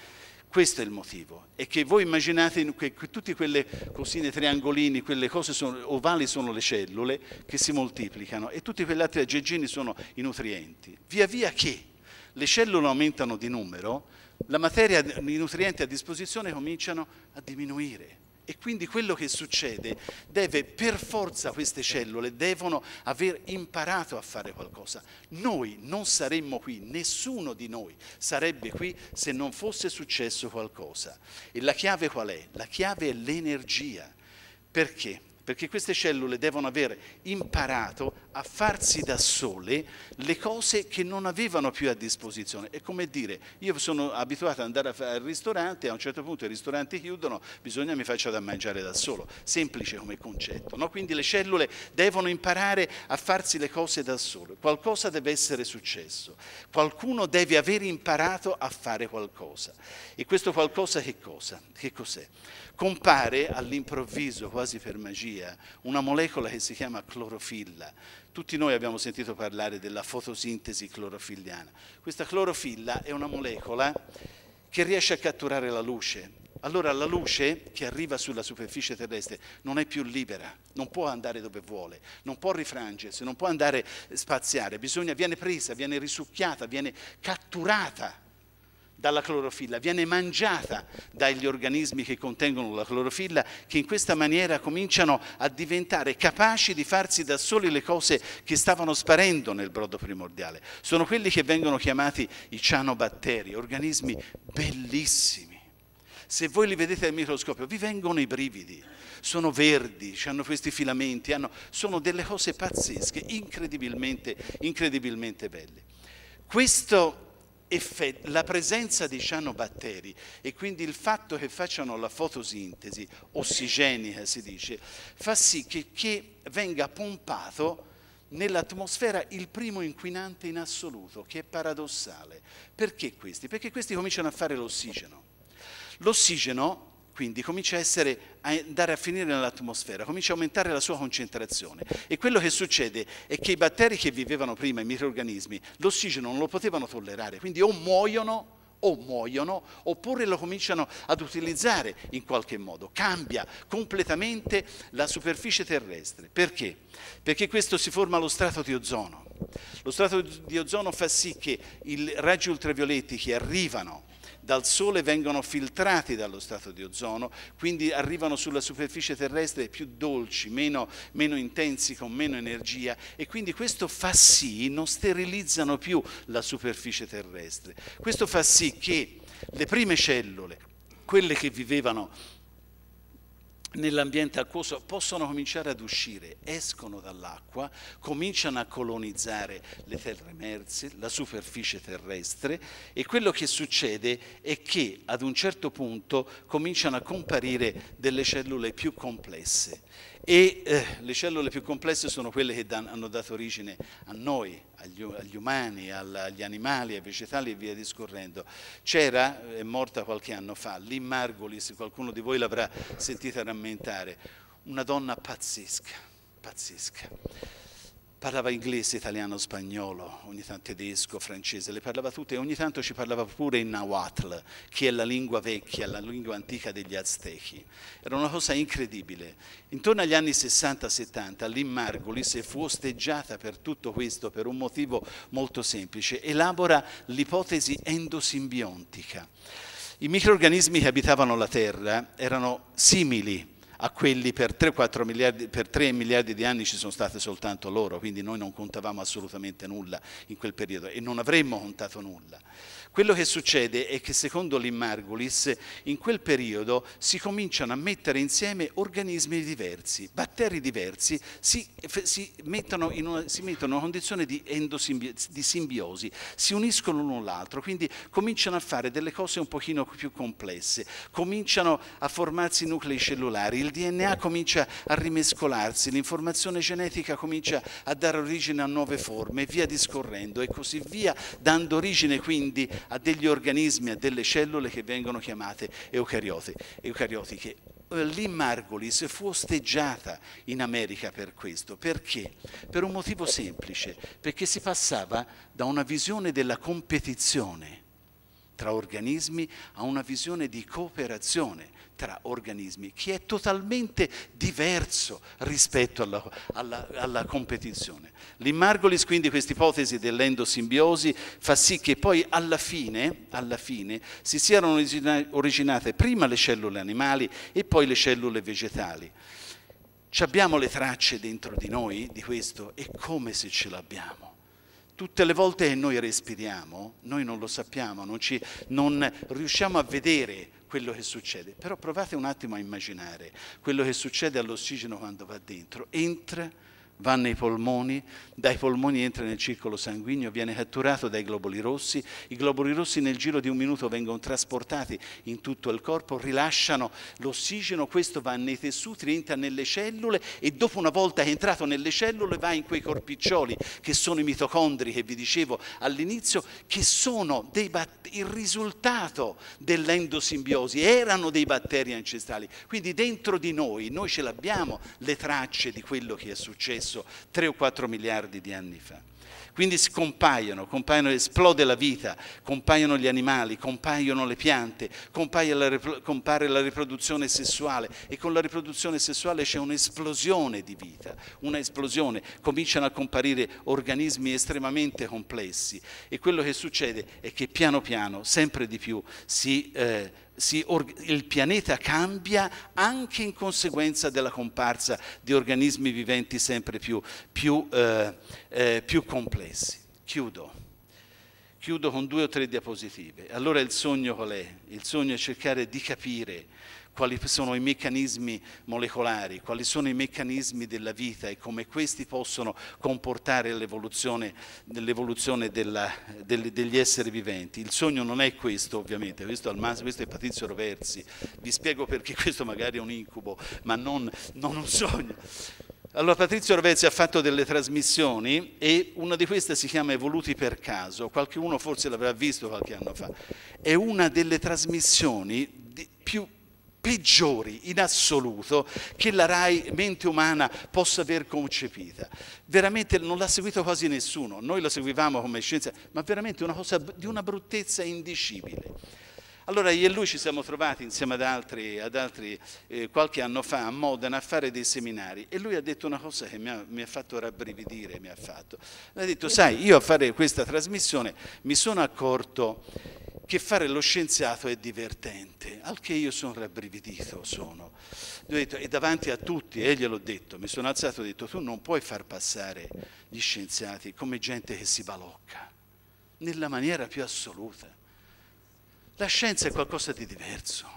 questo è il motivo. È che voi immaginate che tutte quelle cosine, triangolini, quelle cose sono, ovali sono le cellule che si moltiplicano e tutti quegli altri aggeggini sono i nutrienti. Via via che le cellule aumentano di numero, la materia, i nutrienti a disposizione cominciano a diminuire e quindi quello che succede deve per forza queste cellule devono aver imparato a fare qualcosa. Noi non saremmo qui, nessuno di noi sarebbe qui se non fosse successo qualcosa. E la chiave qual è? La chiave è l'energia. Perché? perché queste cellule devono aver imparato a farsi da sole le cose che non avevano più a disposizione. È come dire, io sono abituato ad andare al ristorante, a un certo punto i ristoranti chiudono, bisogna mi faccia da mangiare da solo, semplice come concetto. No? Quindi le cellule devono imparare a farsi le cose da sole, qualcosa deve essere successo, qualcuno deve aver imparato a fare qualcosa. E questo qualcosa che cosa? Che cos'è? compare all'improvviso, quasi per magia, una molecola che si chiama clorofilla. Tutti noi abbiamo sentito parlare della fotosintesi clorofilliana. Questa clorofilla è una molecola che riesce a catturare la luce. Allora la luce che arriva sulla superficie terrestre non è più libera, non può andare dove vuole, non può rifrangersi, non può andare spaziare, bisogna, viene presa, viene risucchiata, viene catturata dalla clorofilla, viene mangiata dagli organismi che contengono la clorofilla, che in questa maniera cominciano a diventare capaci di farsi da soli le cose che stavano sparendo nel brodo primordiale. Sono quelli che vengono chiamati i cianobatteri, organismi bellissimi. Se voi li vedete al microscopio vi vengono i brividi, sono verdi, hanno questi filamenti, hanno, sono delle cose pazzesche, incredibilmente, incredibilmente belle. Questo la presenza di cianobatteri e quindi il fatto che facciano la fotosintesi ossigenica si dice, fa sì che, che venga pompato nell'atmosfera il primo inquinante in assoluto, che è paradossale. Perché questi? Perché questi cominciano a fare l'ossigeno. L'ossigeno quindi comincia a, essere, a andare a finire nell'atmosfera, comincia a aumentare la sua concentrazione. E quello che succede è che i batteri che vivevano prima, i microrganismi, l'ossigeno non lo potevano tollerare, quindi o muoiono o muoiono oppure lo cominciano ad utilizzare in qualche modo, cambia completamente la superficie terrestre. Perché? Perché questo si forma lo strato di ozono. Lo strato di ozono fa sì che i raggi ultravioletti che arrivano dal Sole vengono filtrati dallo strato di ozono, quindi arrivano sulla superficie terrestre più dolci, meno, meno intensi, con meno energia e quindi questo fa sì, non sterilizzano più la superficie terrestre. Questo fa sì che le prime cellule, quelle che vivevano nell'ambiente acquoso possono cominciare ad uscire, escono dall'acqua, cominciano a colonizzare le terre emerse, la superficie terrestre e quello che succede è che ad un certo punto cominciano a comparire delle cellule più complesse e eh, le cellule più complesse sono quelle che dan, hanno dato origine a noi, agli, agli umani, all, agli animali, ai vegetali e via discorrendo. C'era, è morta qualche anno fa, Lì Margolis, qualcuno di voi l'avrà sentita rammentare, una donna pazzesca, pazzesca parlava inglese, italiano, spagnolo, ogni tanto tedesco, francese, le parlava tutte e ogni tanto ci parlava pure in nahuatl, che è la lingua vecchia, la lingua antica degli aztechi. Era una cosa incredibile. Intorno agli anni 60-70 Lynn Margulis fu osteggiata per tutto questo, per un motivo molto semplice, elabora l'ipotesi endosimbiontica. I microorganismi che abitavano la Terra erano simili a quelli per 3, miliardi, per 3 miliardi di anni ci sono state soltanto loro, quindi noi non contavamo assolutamente nulla in quel periodo e non avremmo contato nulla. Quello che succede è che secondo l'Immargulis in quel periodo si cominciano a mettere insieme organismi diversi, batteri diversi si, si mettono in una, si mettono in una condizione di, di simbiosi, si uniscono l'uno all'altro, quindi cominciano a fare delle cose un pochino più complesse, cominciano a formarsi nuclei cellulari, il DNA comincia a rimescolarsi, l'informazione genetica comincia a dare origine a nuove forme, via discorrendo e così via, dando origine quindi a degli organismi, a delle cellule che vengono chiamate eucariotiche. Lì Margolis fu osteggiata in America per questo. Perché? Per un motivo semplice, perché si passava da una visione della competizione tra organismi a una visione di cooperazione tra organismi che è totalmente diverso rispetto alla, alla, alla competizione. L'immargolis quindi questa ipotesi dell'endosimbiosi fa sì che poi alla fine, alla fine si siano originate prima le cellule animali e poi le cellule vegetali. Ci abbiamo le tracce dentro di noi di questo? E come se ce l'abbiamo? Tutte le volte che noi respiriamo, noi non lo sappiamo, non, ci, non riusciamo a vedere quello che succede. Però provate un attimo a immaginare quello che succede all'ossigeno quando va dentro. Entra va nei polmoni, dai polmoni entra nel circolo sanguigno, viene catturato dai globuli rossi, i globuli rossi nel giro di un minuto vengono trasportati in tutto il corpo, rilasciano l'ossigeno, questo va nei tessuti, entra nelle cellule e dopo una volta è entrato nelle cellule va in quei corpiccioli che sono i mitocondri che vi dicevo all'inizio, che sono il risultato dell'endosimbiosi, erano dei batteri ancestrali, quindi dentro di noi, noi ce l'abbiamo le tracce di quello che è successo successo 3 o 4 miliardi di anni fa. Quindi scompaiono, compaiono, esplode la vita, compaiono gli animali, compaiono le piante, la, compare la riproduzione sessuale e con la riproduzione sessuale c'è un'esplosione di vita, un'esplosione, cominciano a comparire organismi estremamente complessi e quello che succede è che piano piano sempre di più si eh, il pianeta cambia anche in conseguenza della comparsa di organismi viventi sempre più, più, eh, eh, più complessi. Chiudo. Chiudo con due o tre diapositive. Allora il sogno qual è? Il sogno è cercare di capire quali sono i meccanismi molecolari, quali sono i meccanismi della vita e come questi possono comportare l'evoluzione, degli esseri viventi. Il sogno non è questo ovviamente, questo è, Patrizio Roversi, vi spiego perché questo magari è un incubo, ma non, non un sogno. Allora Patrizio Roversi ha fatto delle trasmissioni e una di queste si chiama Evoluti per caso, qualcuno forse l'avrà visto qualche anno fa, è una delle trasmissioni più peggiori in assoluto che la RAI mente umana possa aver concepita. Veramente non l'ha seguito quasi nessuno, noi la seguivamo come scienza, ma veramente una cosa di una bruttezza indicibile. Allora io e lui ci siamo trovati insieme ad altri, ad altri eh, qualche anno fa a Modena a fare dei seminari e lui ha detto una cosa che mi ha, mi ha fatto rabbrividire, mi ha fatto. Mi ha detto, sai, io a fare questa trasmissione mi sono accorto che fare lo scienziato è divertente, al che io sono rabbrividito, sono. Detto, e davanti a tutti, e gliel'ho detto, mi sono alzato e ho detto tu non puoi far passare gli scienziati come gente che si balocca, nella maniera più assoluta. La scienza è qualcosa di diverso.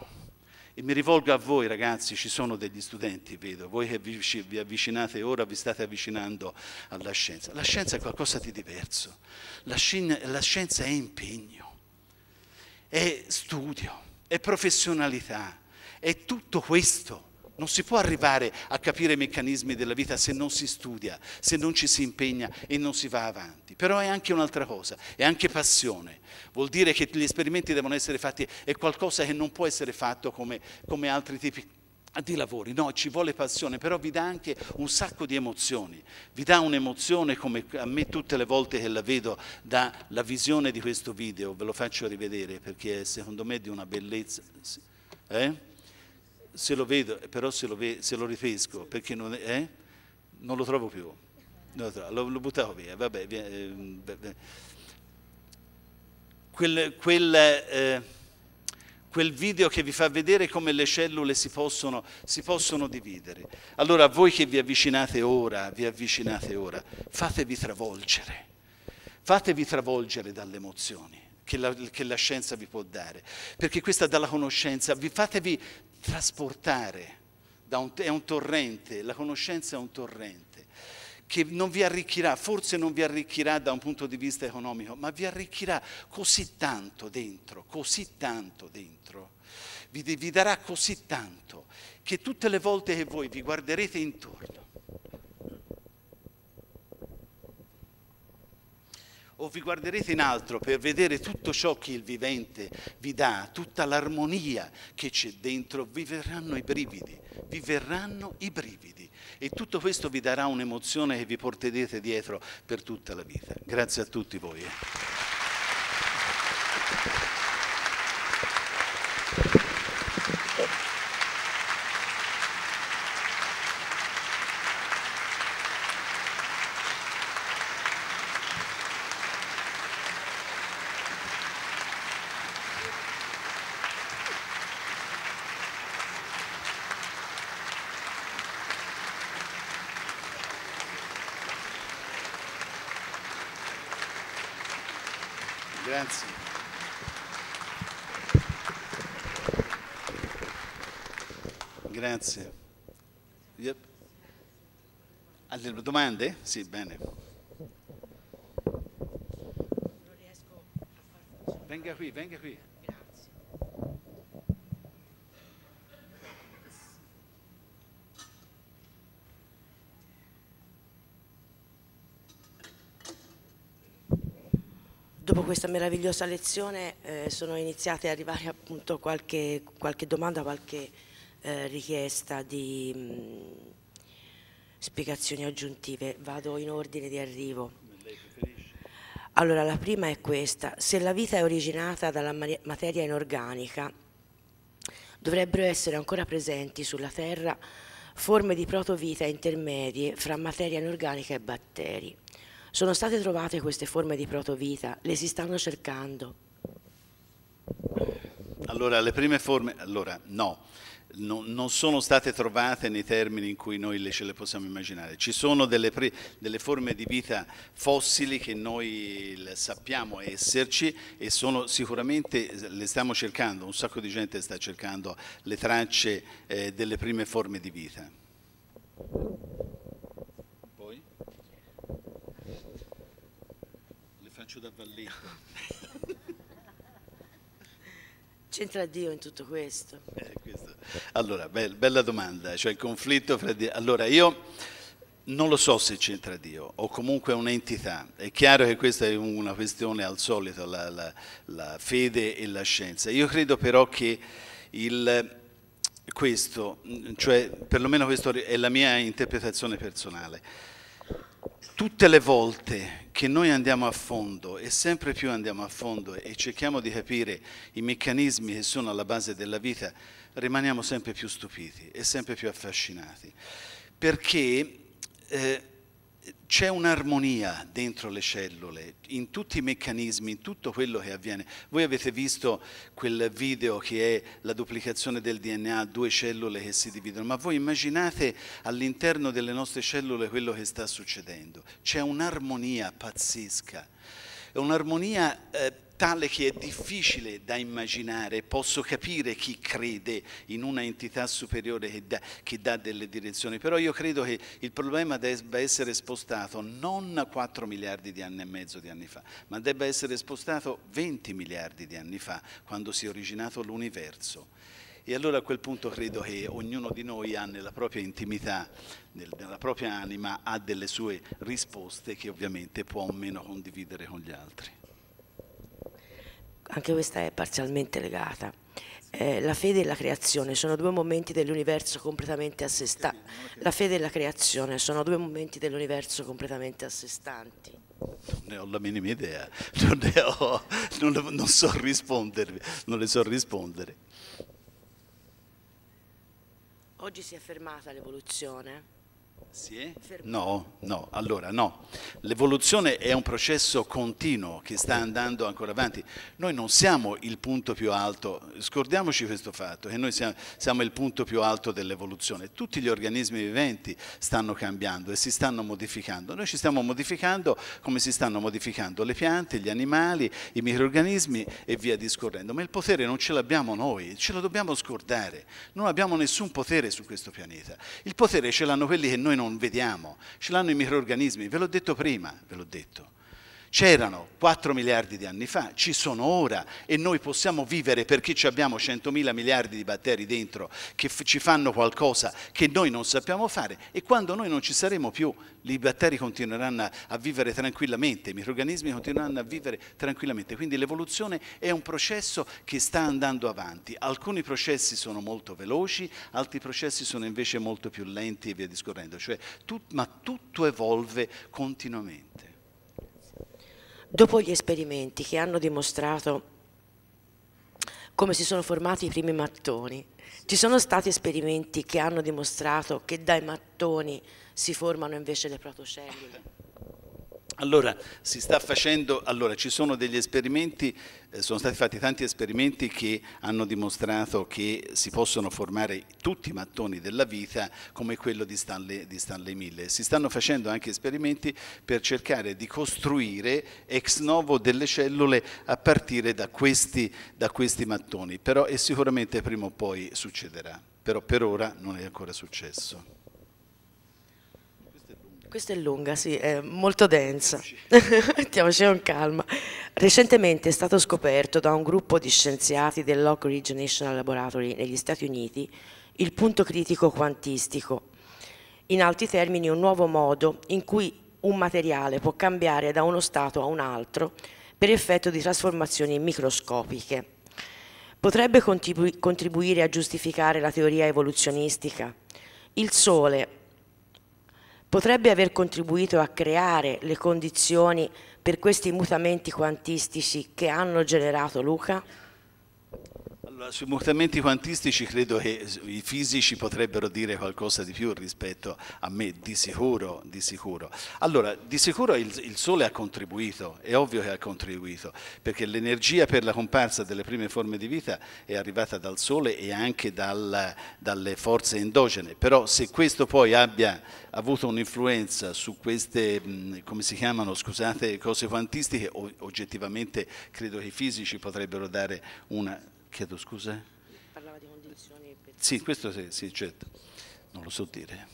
E mi rivolgo a voi ragazzi, ci sono degli studenti, vedo, voi che vi, avvicinate ora, vi state avvicinando alla scienza. La scienza è qualcosa di diverso. la scienza è impegno è studio, è professionalità, è tutto questo. Non si può arrivare a capire i meccanismi della vita se non si studia, se non ci si impegna e non si va avanti. Però è anche un'altra cosa, è anche passione. Vuol dire che gli esperimenti devono essere fatti, è qualcosa che non può essere fatto come, come altri tipi di lavori, no, ci vuole passione, però vi dà anche un sacco di emozioni, vi dà un'emozione come a me tutte le volte che la vedo dà la visione di questo video, ve lo faccio rivedere perché è, secondo me di una bellezza, eh? se lo vedo, però se lo, ve, se lo ripesco perché non, eh? non, lo trovo più, lo, lo buttavo via, vabbè, via, eh, quel... quel eh, quel video che vi fa vedere come le cellule si possono, si possono dividere. Allora voi che vi avvicinate ora, vi avvicinate ora, fatevi travolgere, fatevi travolgere dalle emozioni. Che la, che la, scienza vi può dare, perché questa dalla conoscenza, vi fatevi trasportare, un, è un torrente, la conoscenza è un torrente che non vi arricchirà, forse non vi arricchirà da un punto di vista economico, ma vi arricchirà così tanto dentro, così tanto dentro, vi, vi darà così tanto che tutte le volte che voi vi guarderete intorno, o vi guarderete in altro per vedere tutto ciò che il vivente vi dà, tutta l'armonia che c'è dentro, vi verranno i brividi, vi verranno i brividi e tutto questo vi darà un'emozione che vi porterete dietro per tutta la vita. Grazie a tutti voi. Eh. Vede? Sì, bene. Non riesco a Venga qui, venga qui. dopo questa meravigliosa lezione eh, sono iniziate ad arrivare appunto qualche, qualche domanda, qualche eh, richiesta di, mm, spiegazioni aggiuntive, vado in ordine di arrivo. Allora, la prima è questa. Se la vita è originata dalla materia inorganica, dovrebbero essere ancora presenti sulla Terra forme di protovita intermedie fra materia inorganica e batteri. Sono state trovate queste forme di protovita, le si stanno cercando. Allora, le prime forme, allora no, no, non sono state trovate nei termini in cui noi le, ce le possiamo immaginare. Ci sono delle, pre, delle forme di vita fossili che noi sappiamo esserci e sono sicuramente, le stiamo cercando, un sacco di gente sta cercando le tracce eh, delle prime forme di vita. Poi? Le faccio da balletto. C'entra Dio in tutto questo? Eh, questo. Allora, be bella domanda, cioè il conflitto fra Dio. Allora, io non lo so se c'entra Dio, o comunque un'entità. È chiaro che questa è una questione al solito, la, la, la fede e la scienza. Io credo però che il, questo, cioè perlomeno questa è la mia interpretazione personale, tutte le volte che noi andiamo a fondo e sempre più andiamo a fondo e cerchiamo di capire i meccanismi che sono alla base della vita, rimaniamo sempre più stupiti e sempre più affascinati. Perché eh, c'è un'armonia dentro le cellule, in tutti i meccanismi, in tutto quello che avviene. Voi avete visto quel video che è la duplicazione del DNA, due cellule che si dividono, ma voi immaginate all'interno delle nostre cellule quello che sta succedendo. C'è un'armonia pazzesca, è un'armonia eh, tale che è difficile da immaginare, posso capire chi crede in una entità superiore che dà, che dà delle direzioni, però io credo che il problema debba essere spostato non 4 miliardi di anni e mezzo di anni fa, ma debba essere spostato 20 miliardi di anni fa, quando si è originato l'universo. E allora a quel punto credo che ognuno di noi ha nella propria intimità, nella propria anima, ha delle sue risposte che ovviamente può o meno condividere con gli altri anche questa è parzialmente legata. Eh, la fede e la creazione sono due momenti dell'universo completamente a sé stanti. La fede e la creazione sono due momenti dell'universo completamente a sé stanti. Non ne ho la minima idea, non, ne ho, non, non so rispondervi, non le so rispondere. Oggi si è fermata l'evoluzione sì? No, no, allora no. L'evoluzione è un processo continuo che sta andando ancora avanti. Noi non siamo il punto più alto, scordiamoci questo fatto, che noi siamo, siamo il punto più alto dell'evoluzione. Tutti gli organismi viventi stanno cambiando e si stanno modificando. Noi ci stiamo modificando come si stanno modificando le piante, gli animali, i microorganismi e via discorrendo. Ma il potere non ce l'abbiamo noi, ce lo dobbiamo scordare. Non abbiamo nessun potere su questo pianeta. Il potere ce l'hanno quelli che noi noi non vediamo, ce l'hanno i microorganismi, ve l'ho detto prima, ve l'ho detto. C'erano 4 miliardi di anni fa, ci sono ora e noi possiamo vivere perché ci abbiamo 100 mila miliardi di batteri dentro che ci fanno qualcosa che noi non sappiamo fare e quando noi non ci saremo più i batteri continueranno a, a vivere tranquillamente, i microrganismi continueranno a vivere tranquillamente, quindi l'evoluzione è un processo che sta andando avanti, alcuni processi sono molto veloci, altri processi sono invece molto più lenti e via discorrendo, cioè, tut, ma tutto evolve continuamente. Dopo gli esperimenti che hanno dimostrato come si sono formati i primi mattoni, ci sono stati esperimenti che hanno dimostrato che dai mattoni si formano invece le protocellule. Allora, facendo, allora, ci sono degli esperimenti, eh, sono stati fatti tanti esperimenti che hanno dimostrato che si possono formare tutti i mattoni della vita come quello di Stanley, di Stanley Mille. Si stanno facendo anche esperimenti per cercare di costruire ex novo delle cellule a partire da questi, da questi mattoni, però e sicuramente prima o poi succederà, però per ora non è ancora successo. Questa è lunga, sì, è molto densa. Mettiamoci con calma. Recentemente è stato scoperto da un gruppo di scienziati dell'Oak Ridge National Laboratory negli Stati Uniti il punto critico quantistico. In altri termini, un nuovo modo in cui un materiale può cambiare da uno stato a un altro per effetto di trasformazioni microscopiche. Potrebbe contribuire a giustificare la teoria evoluzionistica? Il Sole, potrebbe aver contribuito a creare le condizioni per questi mutamenti quantistici che hanno generato Luca? Allora, sui mutamenti quantistici credo che i fisici potrebbero dire qualcosa di più rispetto a me, di sicuro, di sicuro. Allora, di sicuro il, il Sole ha contribuito, è ovvio che ha contribuito, perché l'energia per la comparsa delle prime forme di vita è arrivata dal Sole e anche dal, dalle forze endogene, però se questo poi abbia avuto un'influenza su queste, come si chiamano, scusate, cose quantistiche, oggettivamente credo che i fisici potrebbero dare una Chiedo scusa. Parlava di condizioni per... Sì, questo sì, sì certo. Non lo so dire.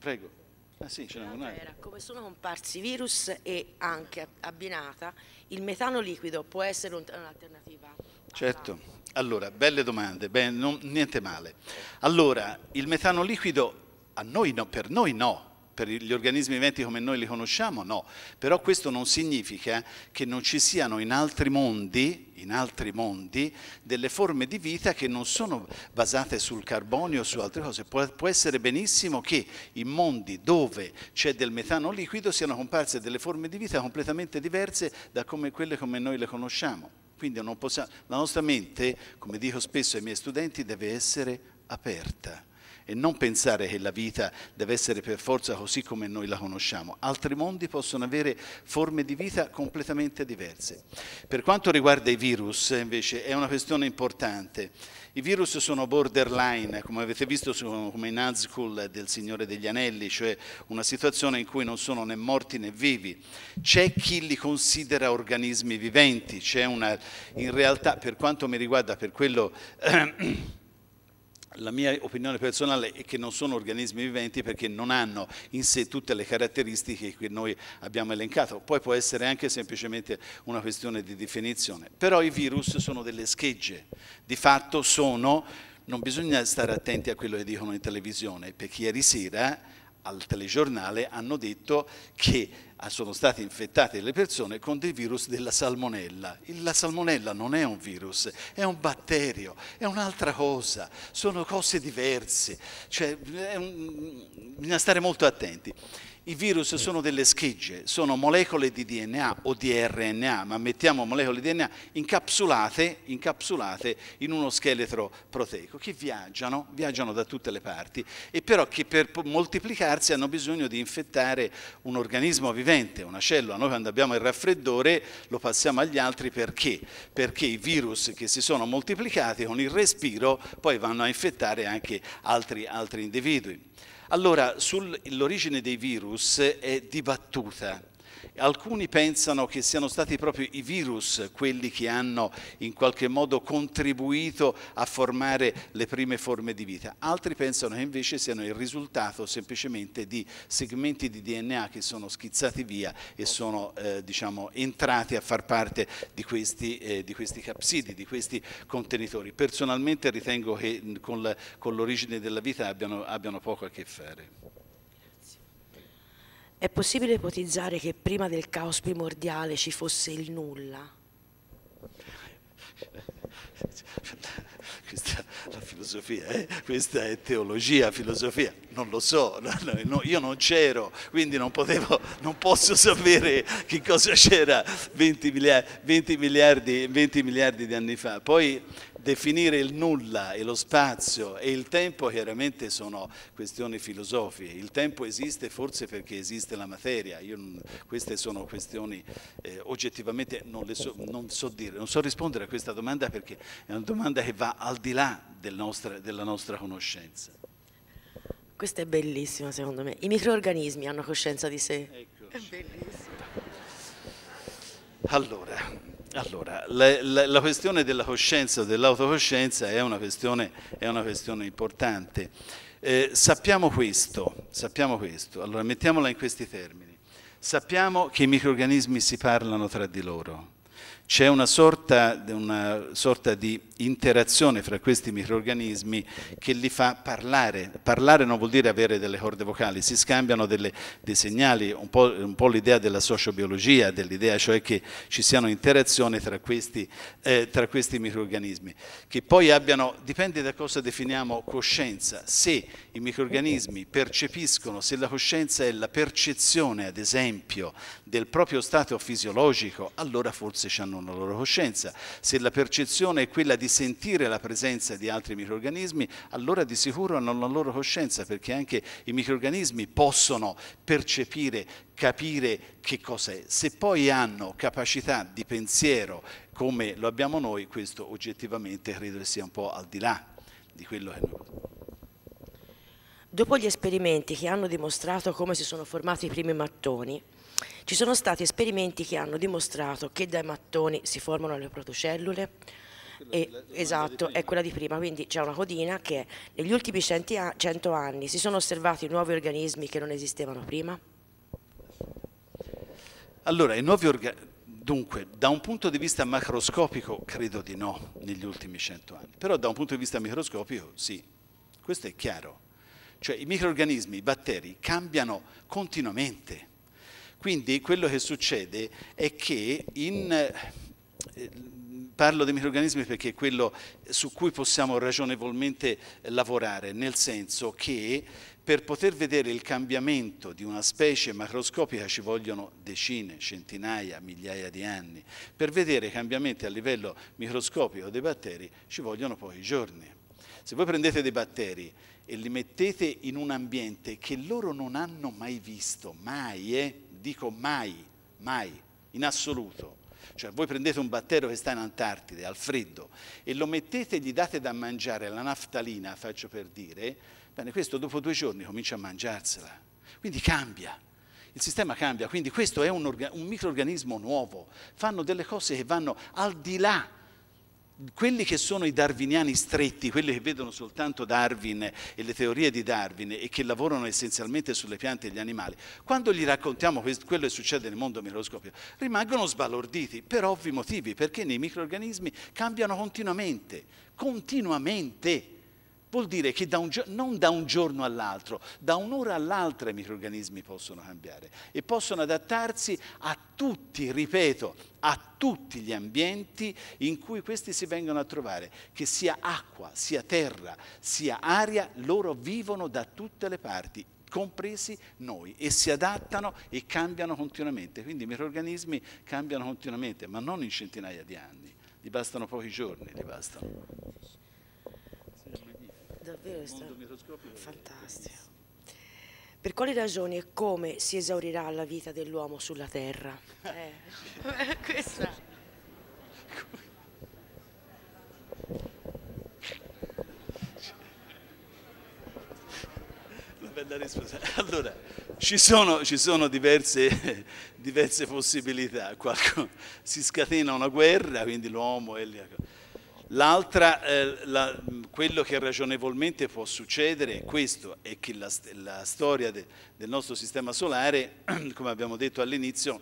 Prego. Ah sì, Era, come sono comparsi virus e anche abbinata, il metano liquido può essere un'alternativa? Certo, allora, belle domande, Beh, non, niente male. Allora, il metano liquido noi no, per noi no, per gli organismi viventi come noi li conosciamo, no. Però questo non significa che non ci siano in altri mondi, in altri mondi delle forme di vita che non sono basate sul carbonio o su altre cose. Può, può essere benissimo che in mondi dove c'è del metano liquido siano comparse delle forme di vita completamente diverse da come quelle come noi le conosciamo. Quindi possiamo, la nostra mente, come dico spesso ai miei studenti, deve essere aperta e non pensare che la vita deve essere per forza così come noi la conosciamo. Altri mondi possono avere forme di vita completamente diverse. Per quanto riguarda i virus, invece, è una questione importante. I virus sono borderline, come avete visto, sono come i Nazgul del Signore degli Anelli, cioè una situazione in cui non sono né morti né vivi. C'è chi li considera organismi viventi, c'è una... in realtà, per quanto mi riguarda, per quello... la mia opinione personale è che non sono organismi viventi perché non hanno in sé tutte le caratteristiche che noi abbiamo elencato. Poi può essere anche semplicemente una questione di definizione. Però i virus sono delle schegge, di fatto sono, non bisogna stare attenti a quello che dicono in televisione, perché ieri sera al telegiornale hanno detto che Ah, sono state infettate le persone con del virus della salmonella. La salmonella non è un virus, è un batterio, è un'altra cosa, sono cose diverse, cioè, un... bisogna stare molto attenti. I virus sono delle schegge, sono molecole di DNA o di RNA, ma mettiamo molecole di DNA incapsulate, incapsulate in uno scheletro proteico, che viaggiano, viaggiano, da tutte le parti e però che per moltiplicarsi hanno bisogno di infettare un organismo vivente evidente, una cellula, noi quando abbiamo il raffreddore lo passiamo agli altri perché? Perché i virus che si sono moltiplicati con il respiro poi vanno a infettare anche altri, altri individui. Allora, sull'origine dei virus è dibattuta Alcuni pensano che siano stati proprio i virus quelli che hanno in qualche modo contribuito a formare le prime forme di vita, altri pensano che invece siano il risultato semplicemente di segmenti di DNA che sono schizzati via e sono eh, diciamo, entrati a far parte di questi, eh, di questi capsidi, di questi contenitori. Personalmente ritengo che mm, con l'origine della vita abbiano, abbiano poco a che fare. È possibile ipotizzare che prima del caos primordiale ci fosse il nulla? Questa è la filosofia, eh? questa è teologia, filosofia, non lo so, io non c'ero, quindi non, potevo, non, posso sapere che cosa c'era 20 miliardi, 20 miliardi, 20 miliardi di anni fa. Poi definire il nulla e lo spazio e il tempo chiaramente sono questioni filosofiche. Il tempo esiste forse perché esiste la materia, Io, queste sono questioni eh, oggettivamente non, so, non, so dire, non so rispondere a questa domanda perché è una domanda che va al di là del nostra, della nostra conoscenza. Questa è bellissima secondo me. I microorganismi hanno coscienza di sé. Ecco. È bellissimo. Allora, allora, la, la, la, questione della coscienza o dell'autocoscienza è, è, una questione importante. Eh, sappiamo, questo, sappiamo questo, allora mettiamola in questi termini. Sappiamo che i microrganismi si parlano tra di loro, c'è una, una sorta, di interazione fra questi microorganismi che li fa parlare. Parlare non vuol dire avere delle corde vocali, si scambiano delle, dei segnali, un po', un po l'idea della sociobiologia, dell'idea cioè che ci siano interazioni tra questi, eh, tra questi microorganismi, che poi abbiano, dipende da cosa definiamo coscienza, se i microorganismi percepiscono, se la coscienza è la percezione ad esempio del proprio stato fisiologico, allora forse ci hanno la loro coscienza. Se la percezione è quella di sentire la presenza di altri microrganismi, allora di sicuro hanno la loro coscienza perché anche i microrganismi possono percepire, capire che cos'è. Se poi hanno capacità di pensiero come lo abbiamo noi, questo oggettivamente credo sia un po' al di là di quello che noi Dopo gli esperimenti che hanno dimostrato come si sono formati i primi mattoni, ci sono stati esperimenti che hanno dimostrato che dai mattoni si formano le protocellule, e, esatto, è quella di prima, quindi c'è una codina che negli ultimi cento anni si sono osservati nuovi organismi che non esistevano prima? Allora, i nuovi organismi... Dunque, da un punto di vista macroscopico credo di no negli ultimi cento anni, però da un punto di vista microscopico sì, questo è chiaro. Cioè i microorganismi, i batteri cambiano continuamente quindi quello che succede è che in... Eh, parlo dei microorganismi perché è quello su cui possiamo ragionevolmente lavorare, nel senso che per poter vedere il cambiamento di una specie macroscopica ci vogliono decine, centinaia, migliaia di anni. Per vedere cambiamenti a livello microscopico dei batteri ci vogliono pochi giorni. Se voi prendete dei batteri e li mettete in un ambiente che loro non hanno mai visto, mai, eh, dico mai, mai, in assoluto. Cioè voi prendete un battero che sta in Antartide, al freddo, e lo mettete e gli date da mangiare la naftalina, faccio per dire, bene, questo dopo due giorni comincia a mangiarsela. Quindi cambia, il sistema cambia, quindi questo è un, un microorganismo nuovo, fanno delle cose che vanno al di là quelli che sono i darwiniani stretti, quelli che vedono soltanto Darwin e le teorie di Darwin e che lavorano essenzialmente sulle piante e gli animali, quando gli raccontiamo quello che succede nel mondo microscopico, rimangono sbalorditi per ovvi motivi, perché nei microorganismi cambiano continuamente, continuamente. Vuol dire che da un, non da un giorno all'altro, da un'ora all'altra i microrganismi possono cambiare e possono adattarsi a tutti, ripeto, a tutti gli ambienti in cui questi si vengono a trovare, che sia acqua, sia terra, sia aria, loro vivono da tutte le parti compresi noi, e si adattano e cambiano continuamente. Quindi i microrganismi cambiano continuamente, ma non in centinaia di anni, gli bastano pochi giorni, gli bastano. Davvero è stato fantastico. Per quali ragioni e come si esaurirà la vita dell'uomo sulla terra? Eh, questa. Una bella risposta. Allora, ci sono, ci sono diverse, diverse, possibilità. Qualcuno, si scatena una guerra, quindi l'uomo è lì. L'altra, eh, la, quello che ragionevolmente può succedere è questo, è che la, la storia de, del nostro sistema solare, come abbiamo detto all'inizio,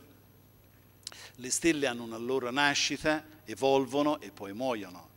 le stelle hanno una loro nascita, evolvono e poi muoiono.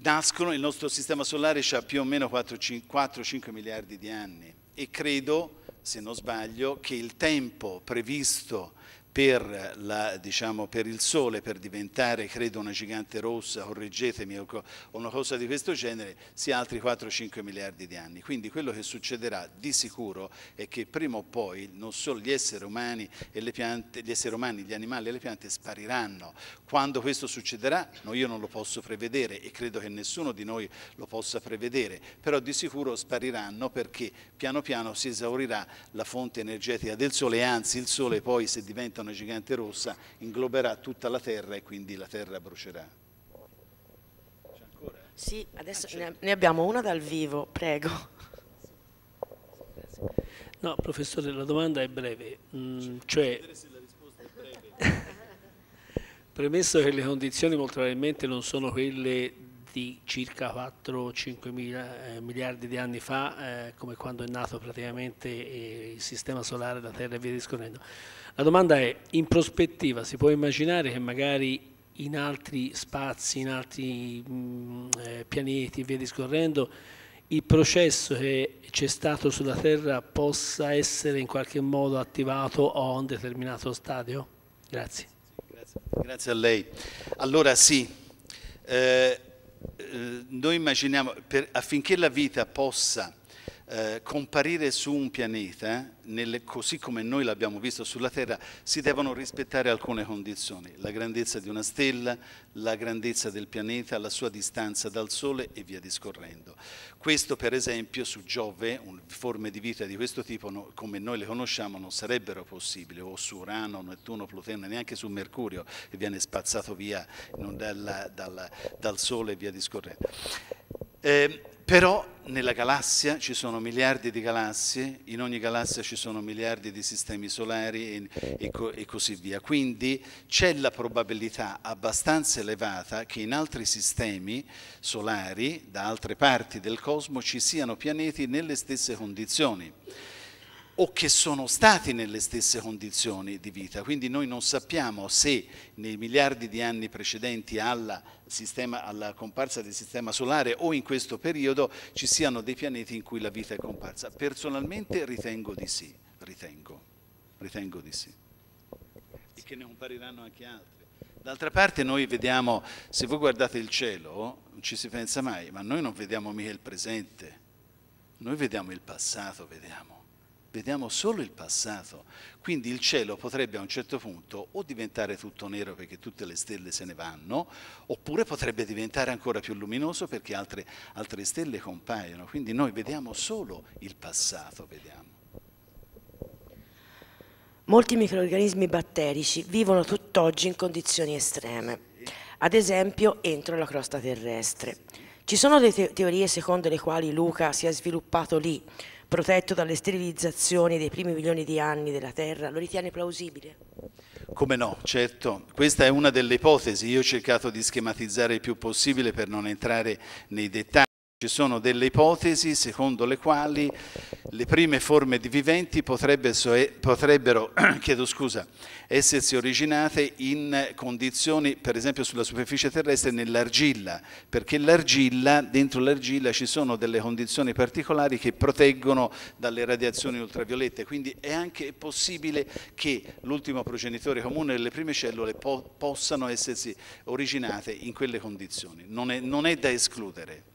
Nascono, il nostro sistema solare ha più o meno 4-5 miliardi di anni e credo, se non sbaglio, che il tempo previsto per, la, diciamo, per, il sole, per diventare credo una gigante rossa, correggetemi, o una cosa di questo genere, sia altri 4-5 miliardi di anni. Quindi quello che succederà di sicuro è che prima o poi non solo gli esseri umani, e le piante, gli, esseri umani gli animali e le piante spariranno. Quando questo succederà no, io non lo posso prevedere e credo che nessuno di noi lo possa prevedere, però di sicuro spariranno perché piano piano si esaurirà la fonte energetica del sole e anzi il sole poi se diventa una gigante rossa ingloberà tutta la terra e quindi la terra brucerà. Sì, adesso ah, certo. ne abbiamo una dal vivo, prego. No, professore, la domanda è breve. Mm, cioè, premesso che le condizioni molto probabilmente non sono quelle di circa 4-5 mila eh, miliardi di anni fa, eh, come quando è nato praticamente eh, il sistema solare, la Terra e via discorrendo. La domanda è, in prospettiva si può immaginare che magari in altri spazi, in altri mh, mm, eh, pianeti e via discorrendo, il processo che c'è stato sulla Terra possa essere in qualche modo attivato a un determinato stadio? Grazie. Grazie, grazie a lei. Allora sì, eh, eh, noi immaginiamo per, affinché la vita possa eh, comparire su un pianeta, nelle, così come noi l'abbiamo visto sulla Terra, si devono rispettare alcune condizioni, la grandezza di una stella, la grandezza del pianeta, la sua distanza dal Sole e via discorrendo. Questo per esempio su Giove, un, forme di vita di questo tipo no, come noi le conosciamo non sarebbero possibili, o su Urano, Nettuno, Plutone, neanche su Mercurio che viene spazzato via dalla, dalla, dal Sole e via discorrendo. Eh, però nella galassia ci sono miliardi di galassie, in ogni galassia ci sono miliardi di sistemi solari e, e, co, e così via. Quindi c'è la probabilità abbastanza elevata che in altri sistemi solari, da altre parti del cosmo, ci siano pianeti nelle stesse condizioni o che sono stati nelle stesse condizioni di vita. Quindi noi non sappiamo se nei miliardi di anni precedenti alla, sistema, alla, comparsa del sistema solare o in questo periodo ci siano dei pianeti in cui la vita è comparsa. Personalmente ritengo di sì, ritengo, ritengo di sì. E che ne compariranno anche altri. D'altra parte noi vediamo, se voi guardate il cielo, non ci si pensa mai, ma noi non vediamo mica il presente, noi vediamo il passato, vediamo vediamo solo il passato. Quindi il cielo potrebbe a un certo punto o diventare tutto nero perché tutte le stelle se ne vanno, oppure potrebbe diventare ancora più luminoso perché altre, altre stelle compaiono. Quindi noi vediamo solo il passato, vediamo. Molti microrganismi batterici vivono tutt'oggi in condizioni estreme, ad esempio entro la crosta terrestre. Ci sono delle teorie secondo le quali Luca si è sviluppato lì, protetto dalle sterilizzazioni dei primi milioni di anni della Terra, lo ritiene plausibile? Come no, certo, questa è una delle ipotesi, io ho cercato di schematizzare il più possibile per non entrare nei dettagli. Ci sono delle ipotesi secondo le quali le prime forme di viventi potrebbero, scusa, essersi originate in condizioni, per esempio sulla superficie terrestre, nell'argilla, perché l'argilla, dentro l'argilla ci sono delle condizioni particolari che proteggono dalle radiazioni ultraviolette, quindi è anche possibile che l'ultimo progenitore comune delle prime cellule po possano essersi originate in quelle condizioni, non è, non è da escludere.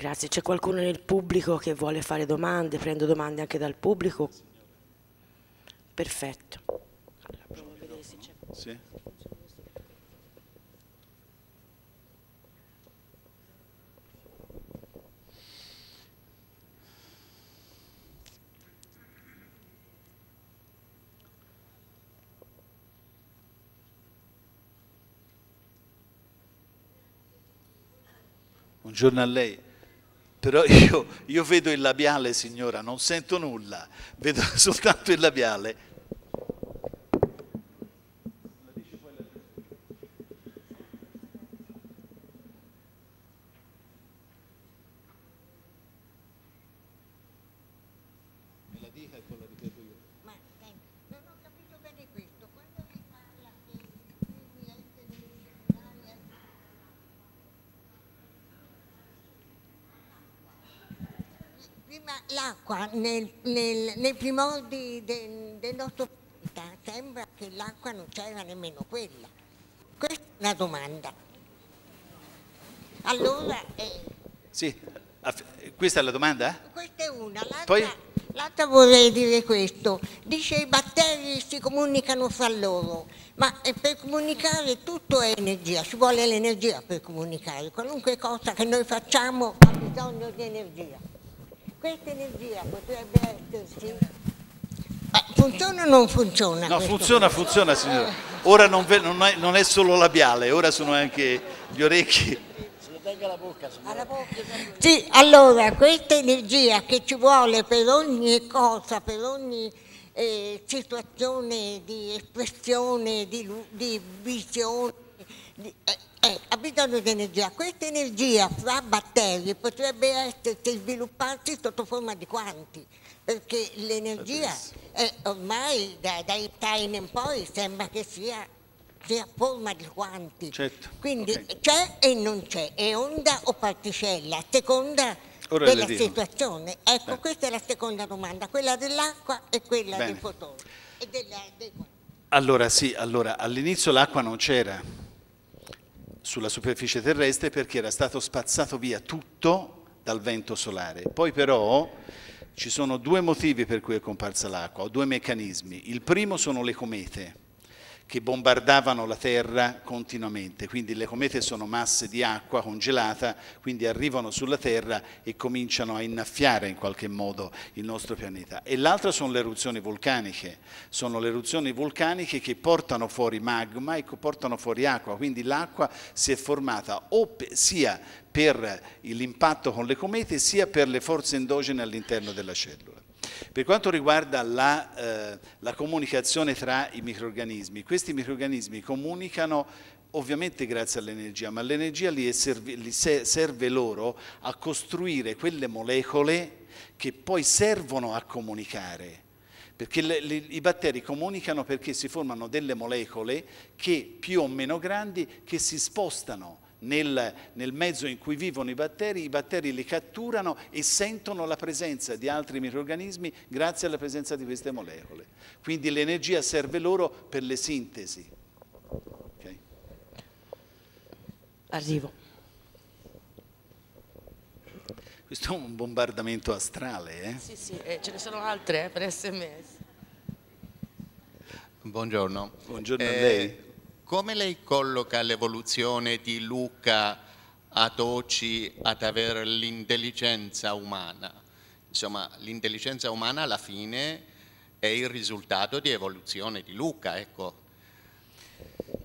Grazie, c'è qualcuno nel pubblico che vuole fare domande? Prendo domande anche dal pubblico? Perfetto. Allora, sì. Buongiorno a lei però io, io vedo il labiale signora, non sento nulla, vedo soltanto il labiale nel, nel, nei primordi del, del nostro pianeta sembra che l'acqua non c'era nemmeno quella. Questa è una domanda. Allora... Eh, sì, questa è la domanda? Questa è una. L'altra, Poi... l'altra vorrei dire questo. Dice i batteri si comunicano fra loro, ma eh, per comunicare tutto è energia, ci vuole l'energia per comunicare. Qualunque cosa che noi facciamo ha bisogno di energia questa energia potrebbe esserci? funziona o non funziona? No, funziona, caso? funziona signora. Ora non, non, è, non, è, solo labiale, ora sono anche gli orecchi. Se lo tenga alla bocca, signora. Sì, allora questa energia che ci vuole per ogni cosa, per ogni eh, situazione di espressione, di, di visione. Eh, eh, ha bisogno di energia. Questa energia fra batterie potrebbe essere, svilupparsi sotto forma di quanti, perché l'energia eh, ormai da, dai time in poi sembra che sia, sia forma di quanti. Certo. Quindi okay. c'è e non c'è, è onda o particella, a seconda Ora della situazione. Ecco, Beh. questa è la seconda domanda, quella dell'acqua e quella Bene. del fotone. Della, allora sì, allora, all'inizio l'acqua non c'era sulla superficie terrestre perché era stato spazzato via tutto dal vento solare. Poi però ci sono due motivi per cui è comparsa l'acqua, o due meccanismi. Il primo sono le comete che bombardavano la Terra continuamente, quindi le comete sono masse di acqua congelata, quindi arrivano sulla Terra e cominciano a innaffiare in qualche modo il nostro pianeta. E l'altra sono le eruzioni vulcaniche, sono le eruzioni vulcaniche che portano fuori magma e portano fuori acqua, quindi l'acqua si è formata o sia per l'impatto con le comete sia per le forze endogene all'interno della cellula. Per quanto riguarda la, eh, la comunicazione tra i microrganismi, questi microrganismi comunicano ovviamente grazie all'energia, ma l'energia li, li serve loro a costruire quelle molecole che poi servono a comunicare perché le, le, i batteri comunicano perché si formano delle molecole che più o meno grandi che si spostano nel, nel, mezzo in cui vivono i batteri, i batteri li catturano e sentono la presenza di altri microrganismi grazie alla presenza di queste molecole. Quindi l'energia serve loro per le sintesi. Okay. Arrivo. Questo è un bombardamento astrale, eh? Sì, sì, eh, ce ne sono altre eh, per sms. Buongiorno. Buongiorno a eh, lei come lei colloca l'evoluzione di Luca ad oggi ad avere l'intelligenza umana? Insomma, l'intelligenza umana alla fine è il risultato di evoluzione di Luca, ecco.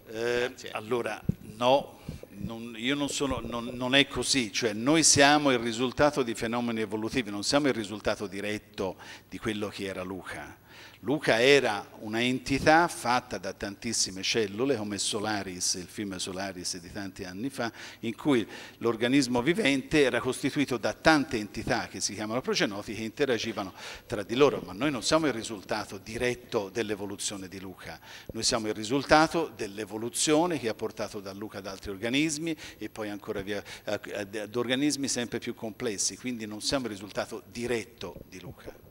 Eh, allora, no, non, non, sono, non, non, è così, cioè noi siamo il risultato di fenomeni evolutivi, non siamo il risultato diretto di quello che era Luca. Luca era un'entità fatta da tantissime cellule, come Solaris, il film Solaris di tanti anni fa, in cui l'organismo vivente era costituito da tante entità che si chiamano progenoti che interagivano tra di loro, ma noi non siamo il risultato diretto dell'evoluzione di Luca, noi siamo il risultato dell'evoluzione che ha portato da Luca ad altri organismi e poi ancora via ad organismi sempre più complessi, quindi non siamo il risultato diretto di Luca.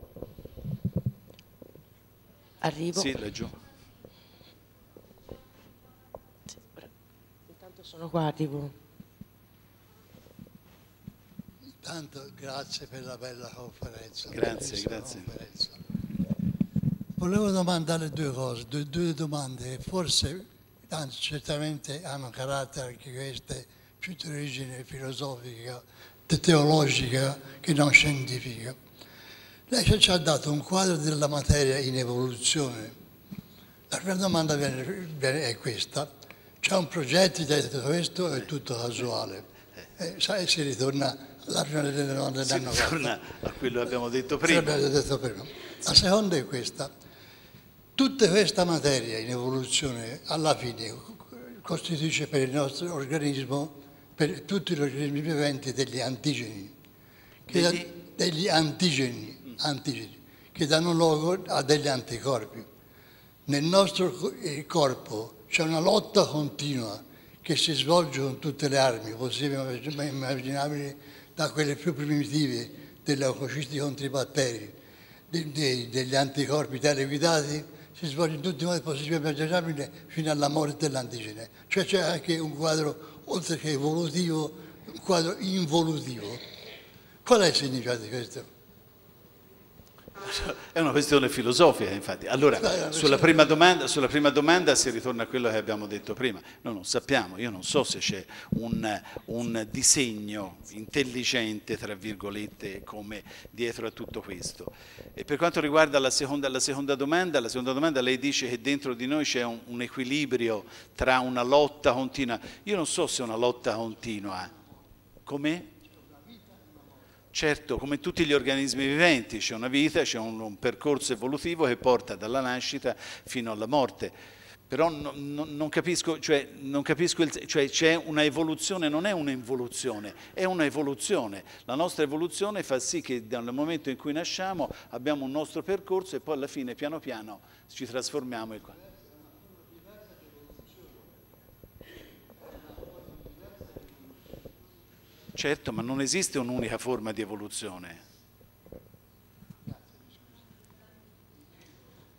Arrivo. Sì, laggiù. Intanto sono qua, arrivo. Intanto grazie per la bella conferenza. Grazie, grazie. Conferenza. Volevo domandare due cose, due, due domande, forse, anzi certamente hanno carattere anche queste più di origine filosofica, teologica che non scientifica. Lei ci ha dato un quadro della materia in evoluzione. La prima domanda è questa. C'è un progetto ha detto questo è tutto casuale? E, eh, eh. eh, sai, si ritorna alla prima delle domande dell'anno Si ritorna a quello che abbiamo detto prima. detto prima. La seconda è questa. Tutta questa materia in evoluzione alla fine costituisce per il nostro organismo, per tutti gli organismi viventi, degli antigeni. Degli... degli antigeni antigeni che danno luogo a degli anticorpi. Nel nostro eh, corpo c'è una lotta continua che si svolge con tutte le armi possibili e immaginabili, da quelle più primitive degli leucociti contro i batteri, degli anticorpi teleguidati, si svolge in tutti i modi possibili e immaginabili fino alla morte dell'antigene. Cioè c'è anche un quadro, oltre che evolutivo, un quadro involutivo. Qual è il significato di questo? È una questione filosofica, infatti. Allora, sulla prima, domanda, sulla prima domanda si ritorna a quello che abbiamo detto prima. Noi non sappiamo, io non so se c'è un, un disegno intelligente, tra virgolette, come dietro a tutto questo. E per quanto riguarda la seconda, la seconda domanda, la seconda domanda lei dice che dentro di noi c'è un, un equilibrio tra una lotta continua. Io non so se è una lotta continua. Come? Certo, come tutti gli organismi viventi, c'è una vita, c'è un, un, percorso evolutivo che porta dalla nascita fino alla morte. Però no, no, non capisco, cioè, cioè c'è cioè, cioè una evoluzione, non è un'involuzione, è un'evoluzione. La nostra evoluzione fa sì che dal momento in cui nasciamo abbiamo un nostro percorso e poi alla fine piano piano ci trasformiamo. In... certo, ma non esiste un'unica forma di evoluzione.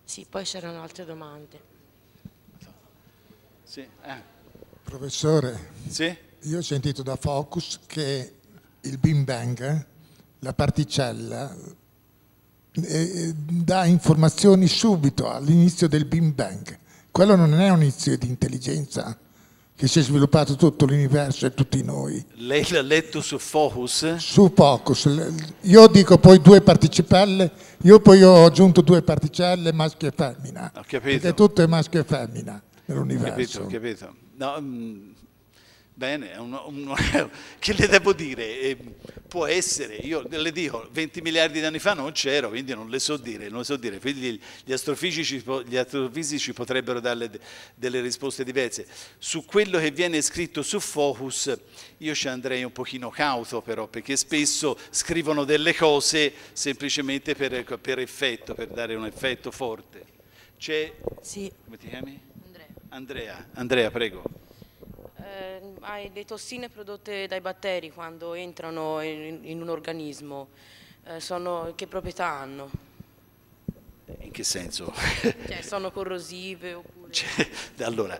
Sì, poi c'erano altre domande. Sì, eh. Professore, sì? io ho sentito da Focus che il Bing Bang, la particella, eh, eh, dà informazioni subito all'inizio del Bing Bang. Quello non è un inizio di intelligenza? che si è sviluppato tutto l'universo e tutti noi. Lei l'ha letto su Focus? Su Focus. Io dico poi due particelle, io poi ho aggiunto due particelle maschio e femmina. Ho capito. Perché tutto è maschio e femmina nell'universo. Ho capito, ho capito. No, mm, Bene, un, un, che le devo dire? Eh, può essere, io le dico, 20 miliardi di anni fa non c'ero, quindi non le so dire, non le so dire. Quindi gli astrofisici, gli astrofisici potrebbero darle delle risposte diverse. Su quello che viene scritto su Focus io ci andrei un pochino cauto però, perché spesso scrivono delle cose semplicemente per, per effetto, per dare un effetto forte. C'è... Sì. Come ti chiami? Andrea. Andrea, Andrea prego. Eh, hai le tossine prodotte dai batteri quando entrano in, in un organismo, eh, sono, che proprietà hanno? In che senso? Cioè, sono corrosive oppure... Cioè, allora,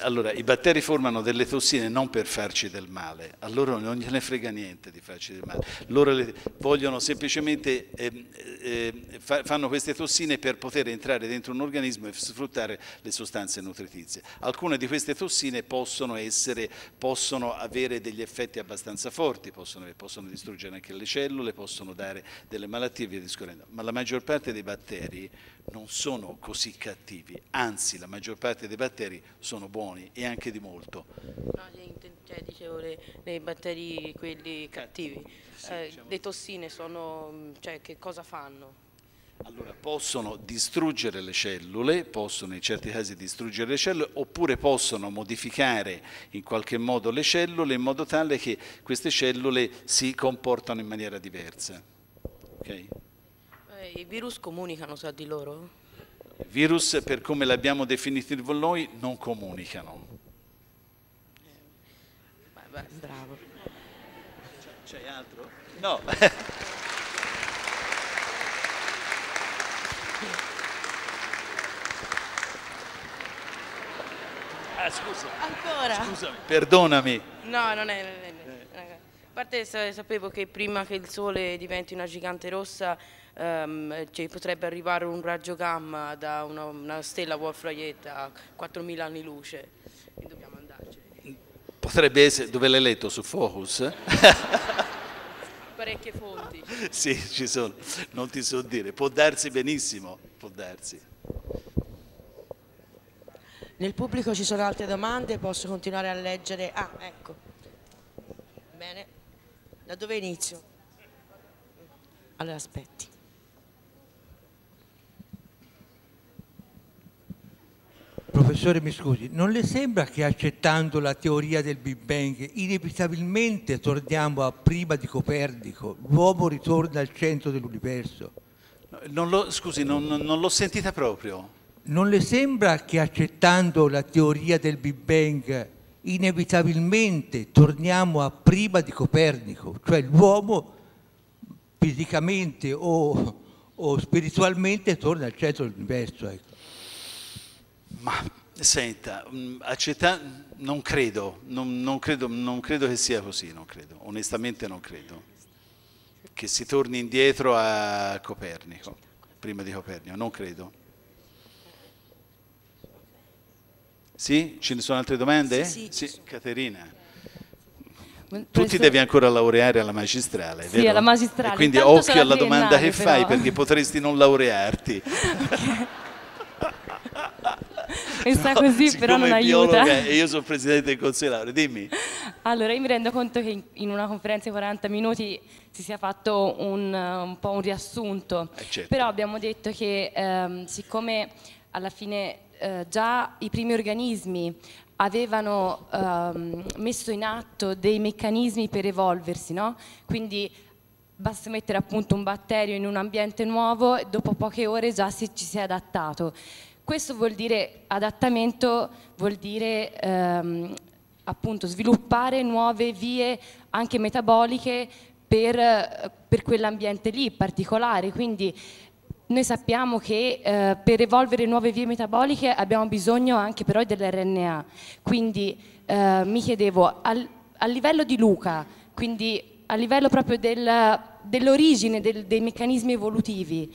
allora, i batteri formano delle tossine non per farci del male, a loro non gliene frega niente di farci del male, loro vogliono semplicemente, eh, eh, fa fanno queste tossine per poter entrare dentro un organismo e sfruttare le sostanze nutritizie. Alcune di queste tossine possono, essere, possono avere degli effetti abbastanza forti, possono, possono distruggere anche le cellule, possono dare delle malattie e via discorrendo, ma la maggior parte dei batteri non sono così cattivi, anzi la maggior parte dei batteri sono buoni e anche di molto. No, cioè, dicevo, le, le batteri quelli cattivi, sì, eh, diciamo... le tossine sono, cioè, che cosa fanno? Allora, possono distruggere le cellule, possono in certi casi distruggere le cellule, oppure possono modificare in qualche modo le cellule in modo tale che queste cellule si comportano in maniera diversa. Okay? I virus comunicano tra di loro? I virus, per come l'abbiamo definito noi, non comunicano. Beh, bravo. C'è altro? No. Ah, scusa. Ancora? Scusa, perdonami. No, non è, non è parte sapevo che prima che il sole diventi una gigante rossa ehm, cioè potrebbe arrivare un raggio gamma da una, una stella Wolf-Rayet a 4.000 anni luce e dobbiamo andarcene. Potrebbe essere, dove l'hai letto? Su Focus? Parecchie fonti. sì, ci sono, non ti so dire, può darsi benissimo, può darsi. Nel pubblico ci sono altre domande, posso continuare a leggere? Ah, ecco. Da dove inizio? Allora aspetti. Professore, mi scusi, non le sembra che accettando la teoria del Big Bang inevitabilmente torniamo a prima di Copernico? L'uomo ritorna al centro dell'universo. scusi, non, non l'ho sentita proprio. Non le sembra che accettando la teoria del Big Bang inevitabilmente torniamo a prima di Copernico, cioè l'uomo fisicamente o, o, spiritualmente torna al centro dell'universo. Ecco. Ma senta, mm, accetta, non credo, non, non credo, non credo che sia così, non credo, onestamente non credo, che si torni indietro a Copernico, prima di Copernico, non credo. Sì? Ci sono altre domande? Sì, sì, sì. Caterina. Tu ti devi ancora laureare alla magistrale, sì, vero? alla magistrale. E quindi Intanto occhio alla domanda che però. fai perché potresti non laurearti. E sta no, così, però non aiuta. E io sono presidente del Consiglio Laure, dimmi. Allora, io mi rendo conto che in una conferenza di 40 minuti si sia fatto un, eh, un po' un riassunto, eh, certo. però abbiamo detto che ehm, siccome alla fine eh, già i primi organismi avevano ehm, messo in atto dei meccanismi per evolversi, no? quindi basta mettere appunto un batterio in un ambiente nuovo e dopo poche ore già si, ci si è adattato. Questo vuol dire adattamento, vuol dire ehm, appunto sviluppare nuove vie anche metaboliche per, per quell'ambiente lì particolare, quindi noi sappiamo che eh, per evolvere nuove vie metaboliche abbiamo bisogno anche però dell'RNA, quindi eh, mi chiedevo al, a livello di Luca, quindi a livello proprio del, dell'origine del, dei meccanismi evolutivi,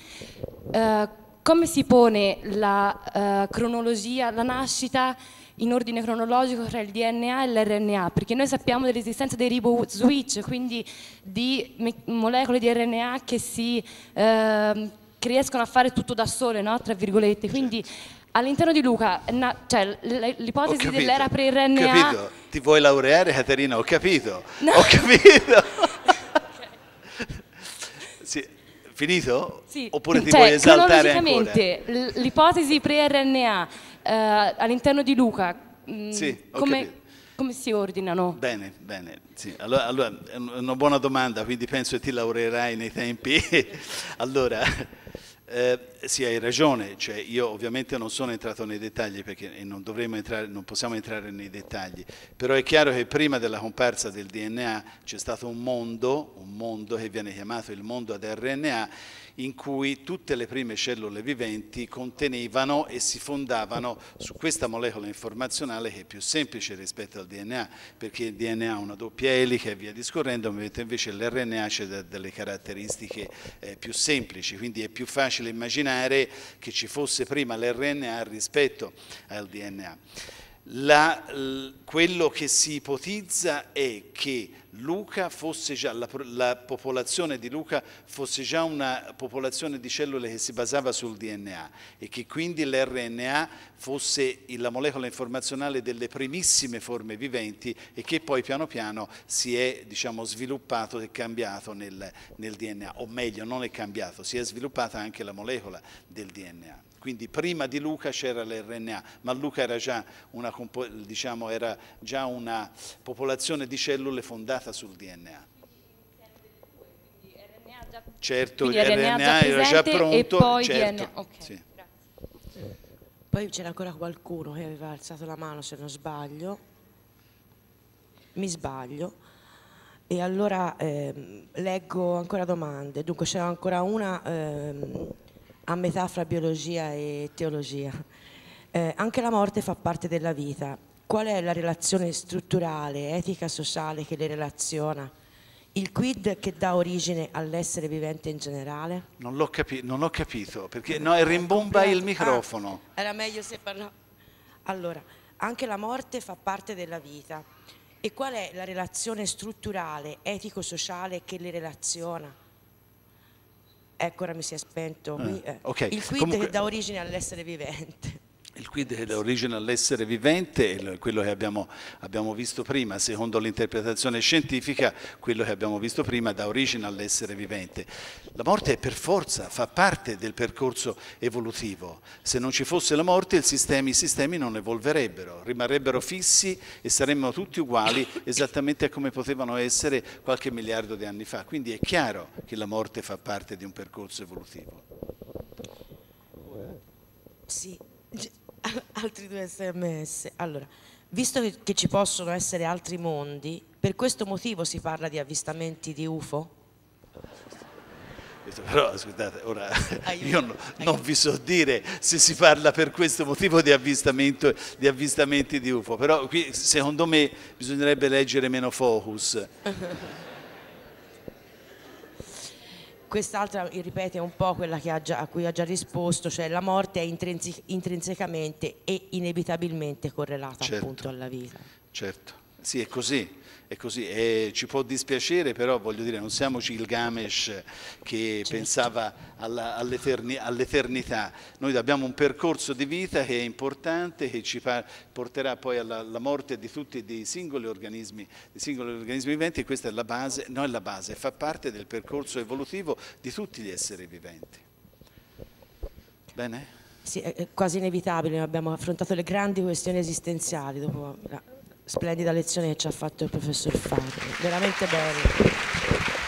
eh, come si pone la eh, cronologia, la nascita in ordine cronologico tra il DNA e l'RNA, perché noi sappiamo dell'esistenza dei ribo switch, quindi di molecole di RNA che si eh, che riescono a fare tutto da sole, no? tra virgolette. Certo. Quindi certo. all'interno di Luca, na, cioè, l'ipotesi dell'era pre-RNA... Ho capito, ti vuoi laureare Caterina, ho capito, no. ho capito. okay. sì. Finito? Sì. Oppure ti cioè, vuoi esaltare ancora? l'ipotesi pre-RNA eh, all'interno di Luca... Mh, mm, sì, ho come... capito come si ordinano? Bene, bene. Sì. Allora, allora, è una buona domanda, quindi penso che ti laureerai nei tempi. allora, eh, sì, hai ragione. Cioè, io ovviamente non sono entrato nei dettagli perché non, entrare, non possiamo entrare nei dettagli, però è chiaro che prima della comparsa del DNA c'è stato un mondo, un mondo che viene chiamato il mondo ad RNA in cui tutte le prime cellule viventi contenevano e si fondavano su questa molecola informazionale che è più semplice rispetto al DNA, perché il DNA ha una doppia elica e via discorrendo, mentre invece l'RNA c'è cioè delle caratteristiche eh, più semplici, quindi è più facile immaginare che ci fosse prima l'RNA rispetto al DNA. La, quello che si ipotizza è che Luca fosse già, la, la, popolazione di Luca fosse già una popolazione di cellule che si basava sul DNA e che quindi l'RNA fosse la molecola informazionale delle primissime forme viventi e che poi piano piano si è diciamo, sviluppato e cambiato nel, nel DNA, o meglio non è cambiato, si è sviluppata anche la molecola del DNA. Quindi prima di Luca c'era l'RNA, ma Luca era già, una, diciamo, era già una popolazione di cellule fondata sul DNA. Certo, il RNA, già era già pronto. E poi certo, DNA. Okay. Sì. Poi c'era ancora qualcuno che aveva alzato la mano, se non sbaglio. Mi sbaglio. E allora eh, leggo ancora domande. Dunque c'era ancora una... Eh, a metà fra biologia e teologia. Eh, anche la morte fa parte della vita. Qual è la relazione strutturale, etica, sociale che le relaziona? Il quid che dà origine all'essere vivente in generale? Non, l'ho capi- non ho capito, perché no, rimbomba il ah, microfono. Ah, era meglio se parlavo. Allora, anche la morte fa parte della vita. E qual è la relazione strutturale, etico-sociale che le relaziona? Ecco, ora mi si è spento. Ah, Qui, eh. okay. Il quid Comunque... che dà origine all'essere vivente. Il quid è l'origine all'essere vivente, quello che abbiamo, abbiamo, visto prima, secondo l'interpretazione scientifica, quello che abbiamo visto prima dà origine all'essere vivente. La morte è per forza, fa parte del percorso evolutivo. Se non ci fosse la morte sistema, i sistemi non evolverebbero, rimarrebbero fissi e saremmo tutti uguali esattamente come potevano essere qualche miliardo di anni fa. Quindi è chiaro che la morte fa parte di un percorso evolutivo. Sì. altri due sms. Allora, visto che, ci possono essere altri mondi, per questo motivo si parla di avvistamenti di UFO? Però scusate, ora io no, non vi so dire se si parla per questo motivo di, di, avvistamenti di UFO, però qui secondo me bisognerebbe leggere meno Focus. Quest'altra, eh, ripete, un po' quella già, a cui ha già risposto, cioè la morte è intrinse intrinsecamente e inevitabilmente correlata certo, appunto alla vita. Certo, sì è così è così. E ci può dispiacere, però voglio dire, non siamo Gilgamesh che certo. pensava all'eternità. All Noi abbiamo un percorso di vita che è importante, che ci porterà poi alla, alla, morte di tutti dei singoli organismi, dei singoli organismi viventi, e questa è la base, non è la base, fa parte del percorso evolutivo di tutti gli esseri viventi. Bene? Sì, è quasi inevitabile, abbiamo affrontato le grandi questioni esistenziali dopo la splendida lezione che ci ha fatto il professor Fabio, veramente bella.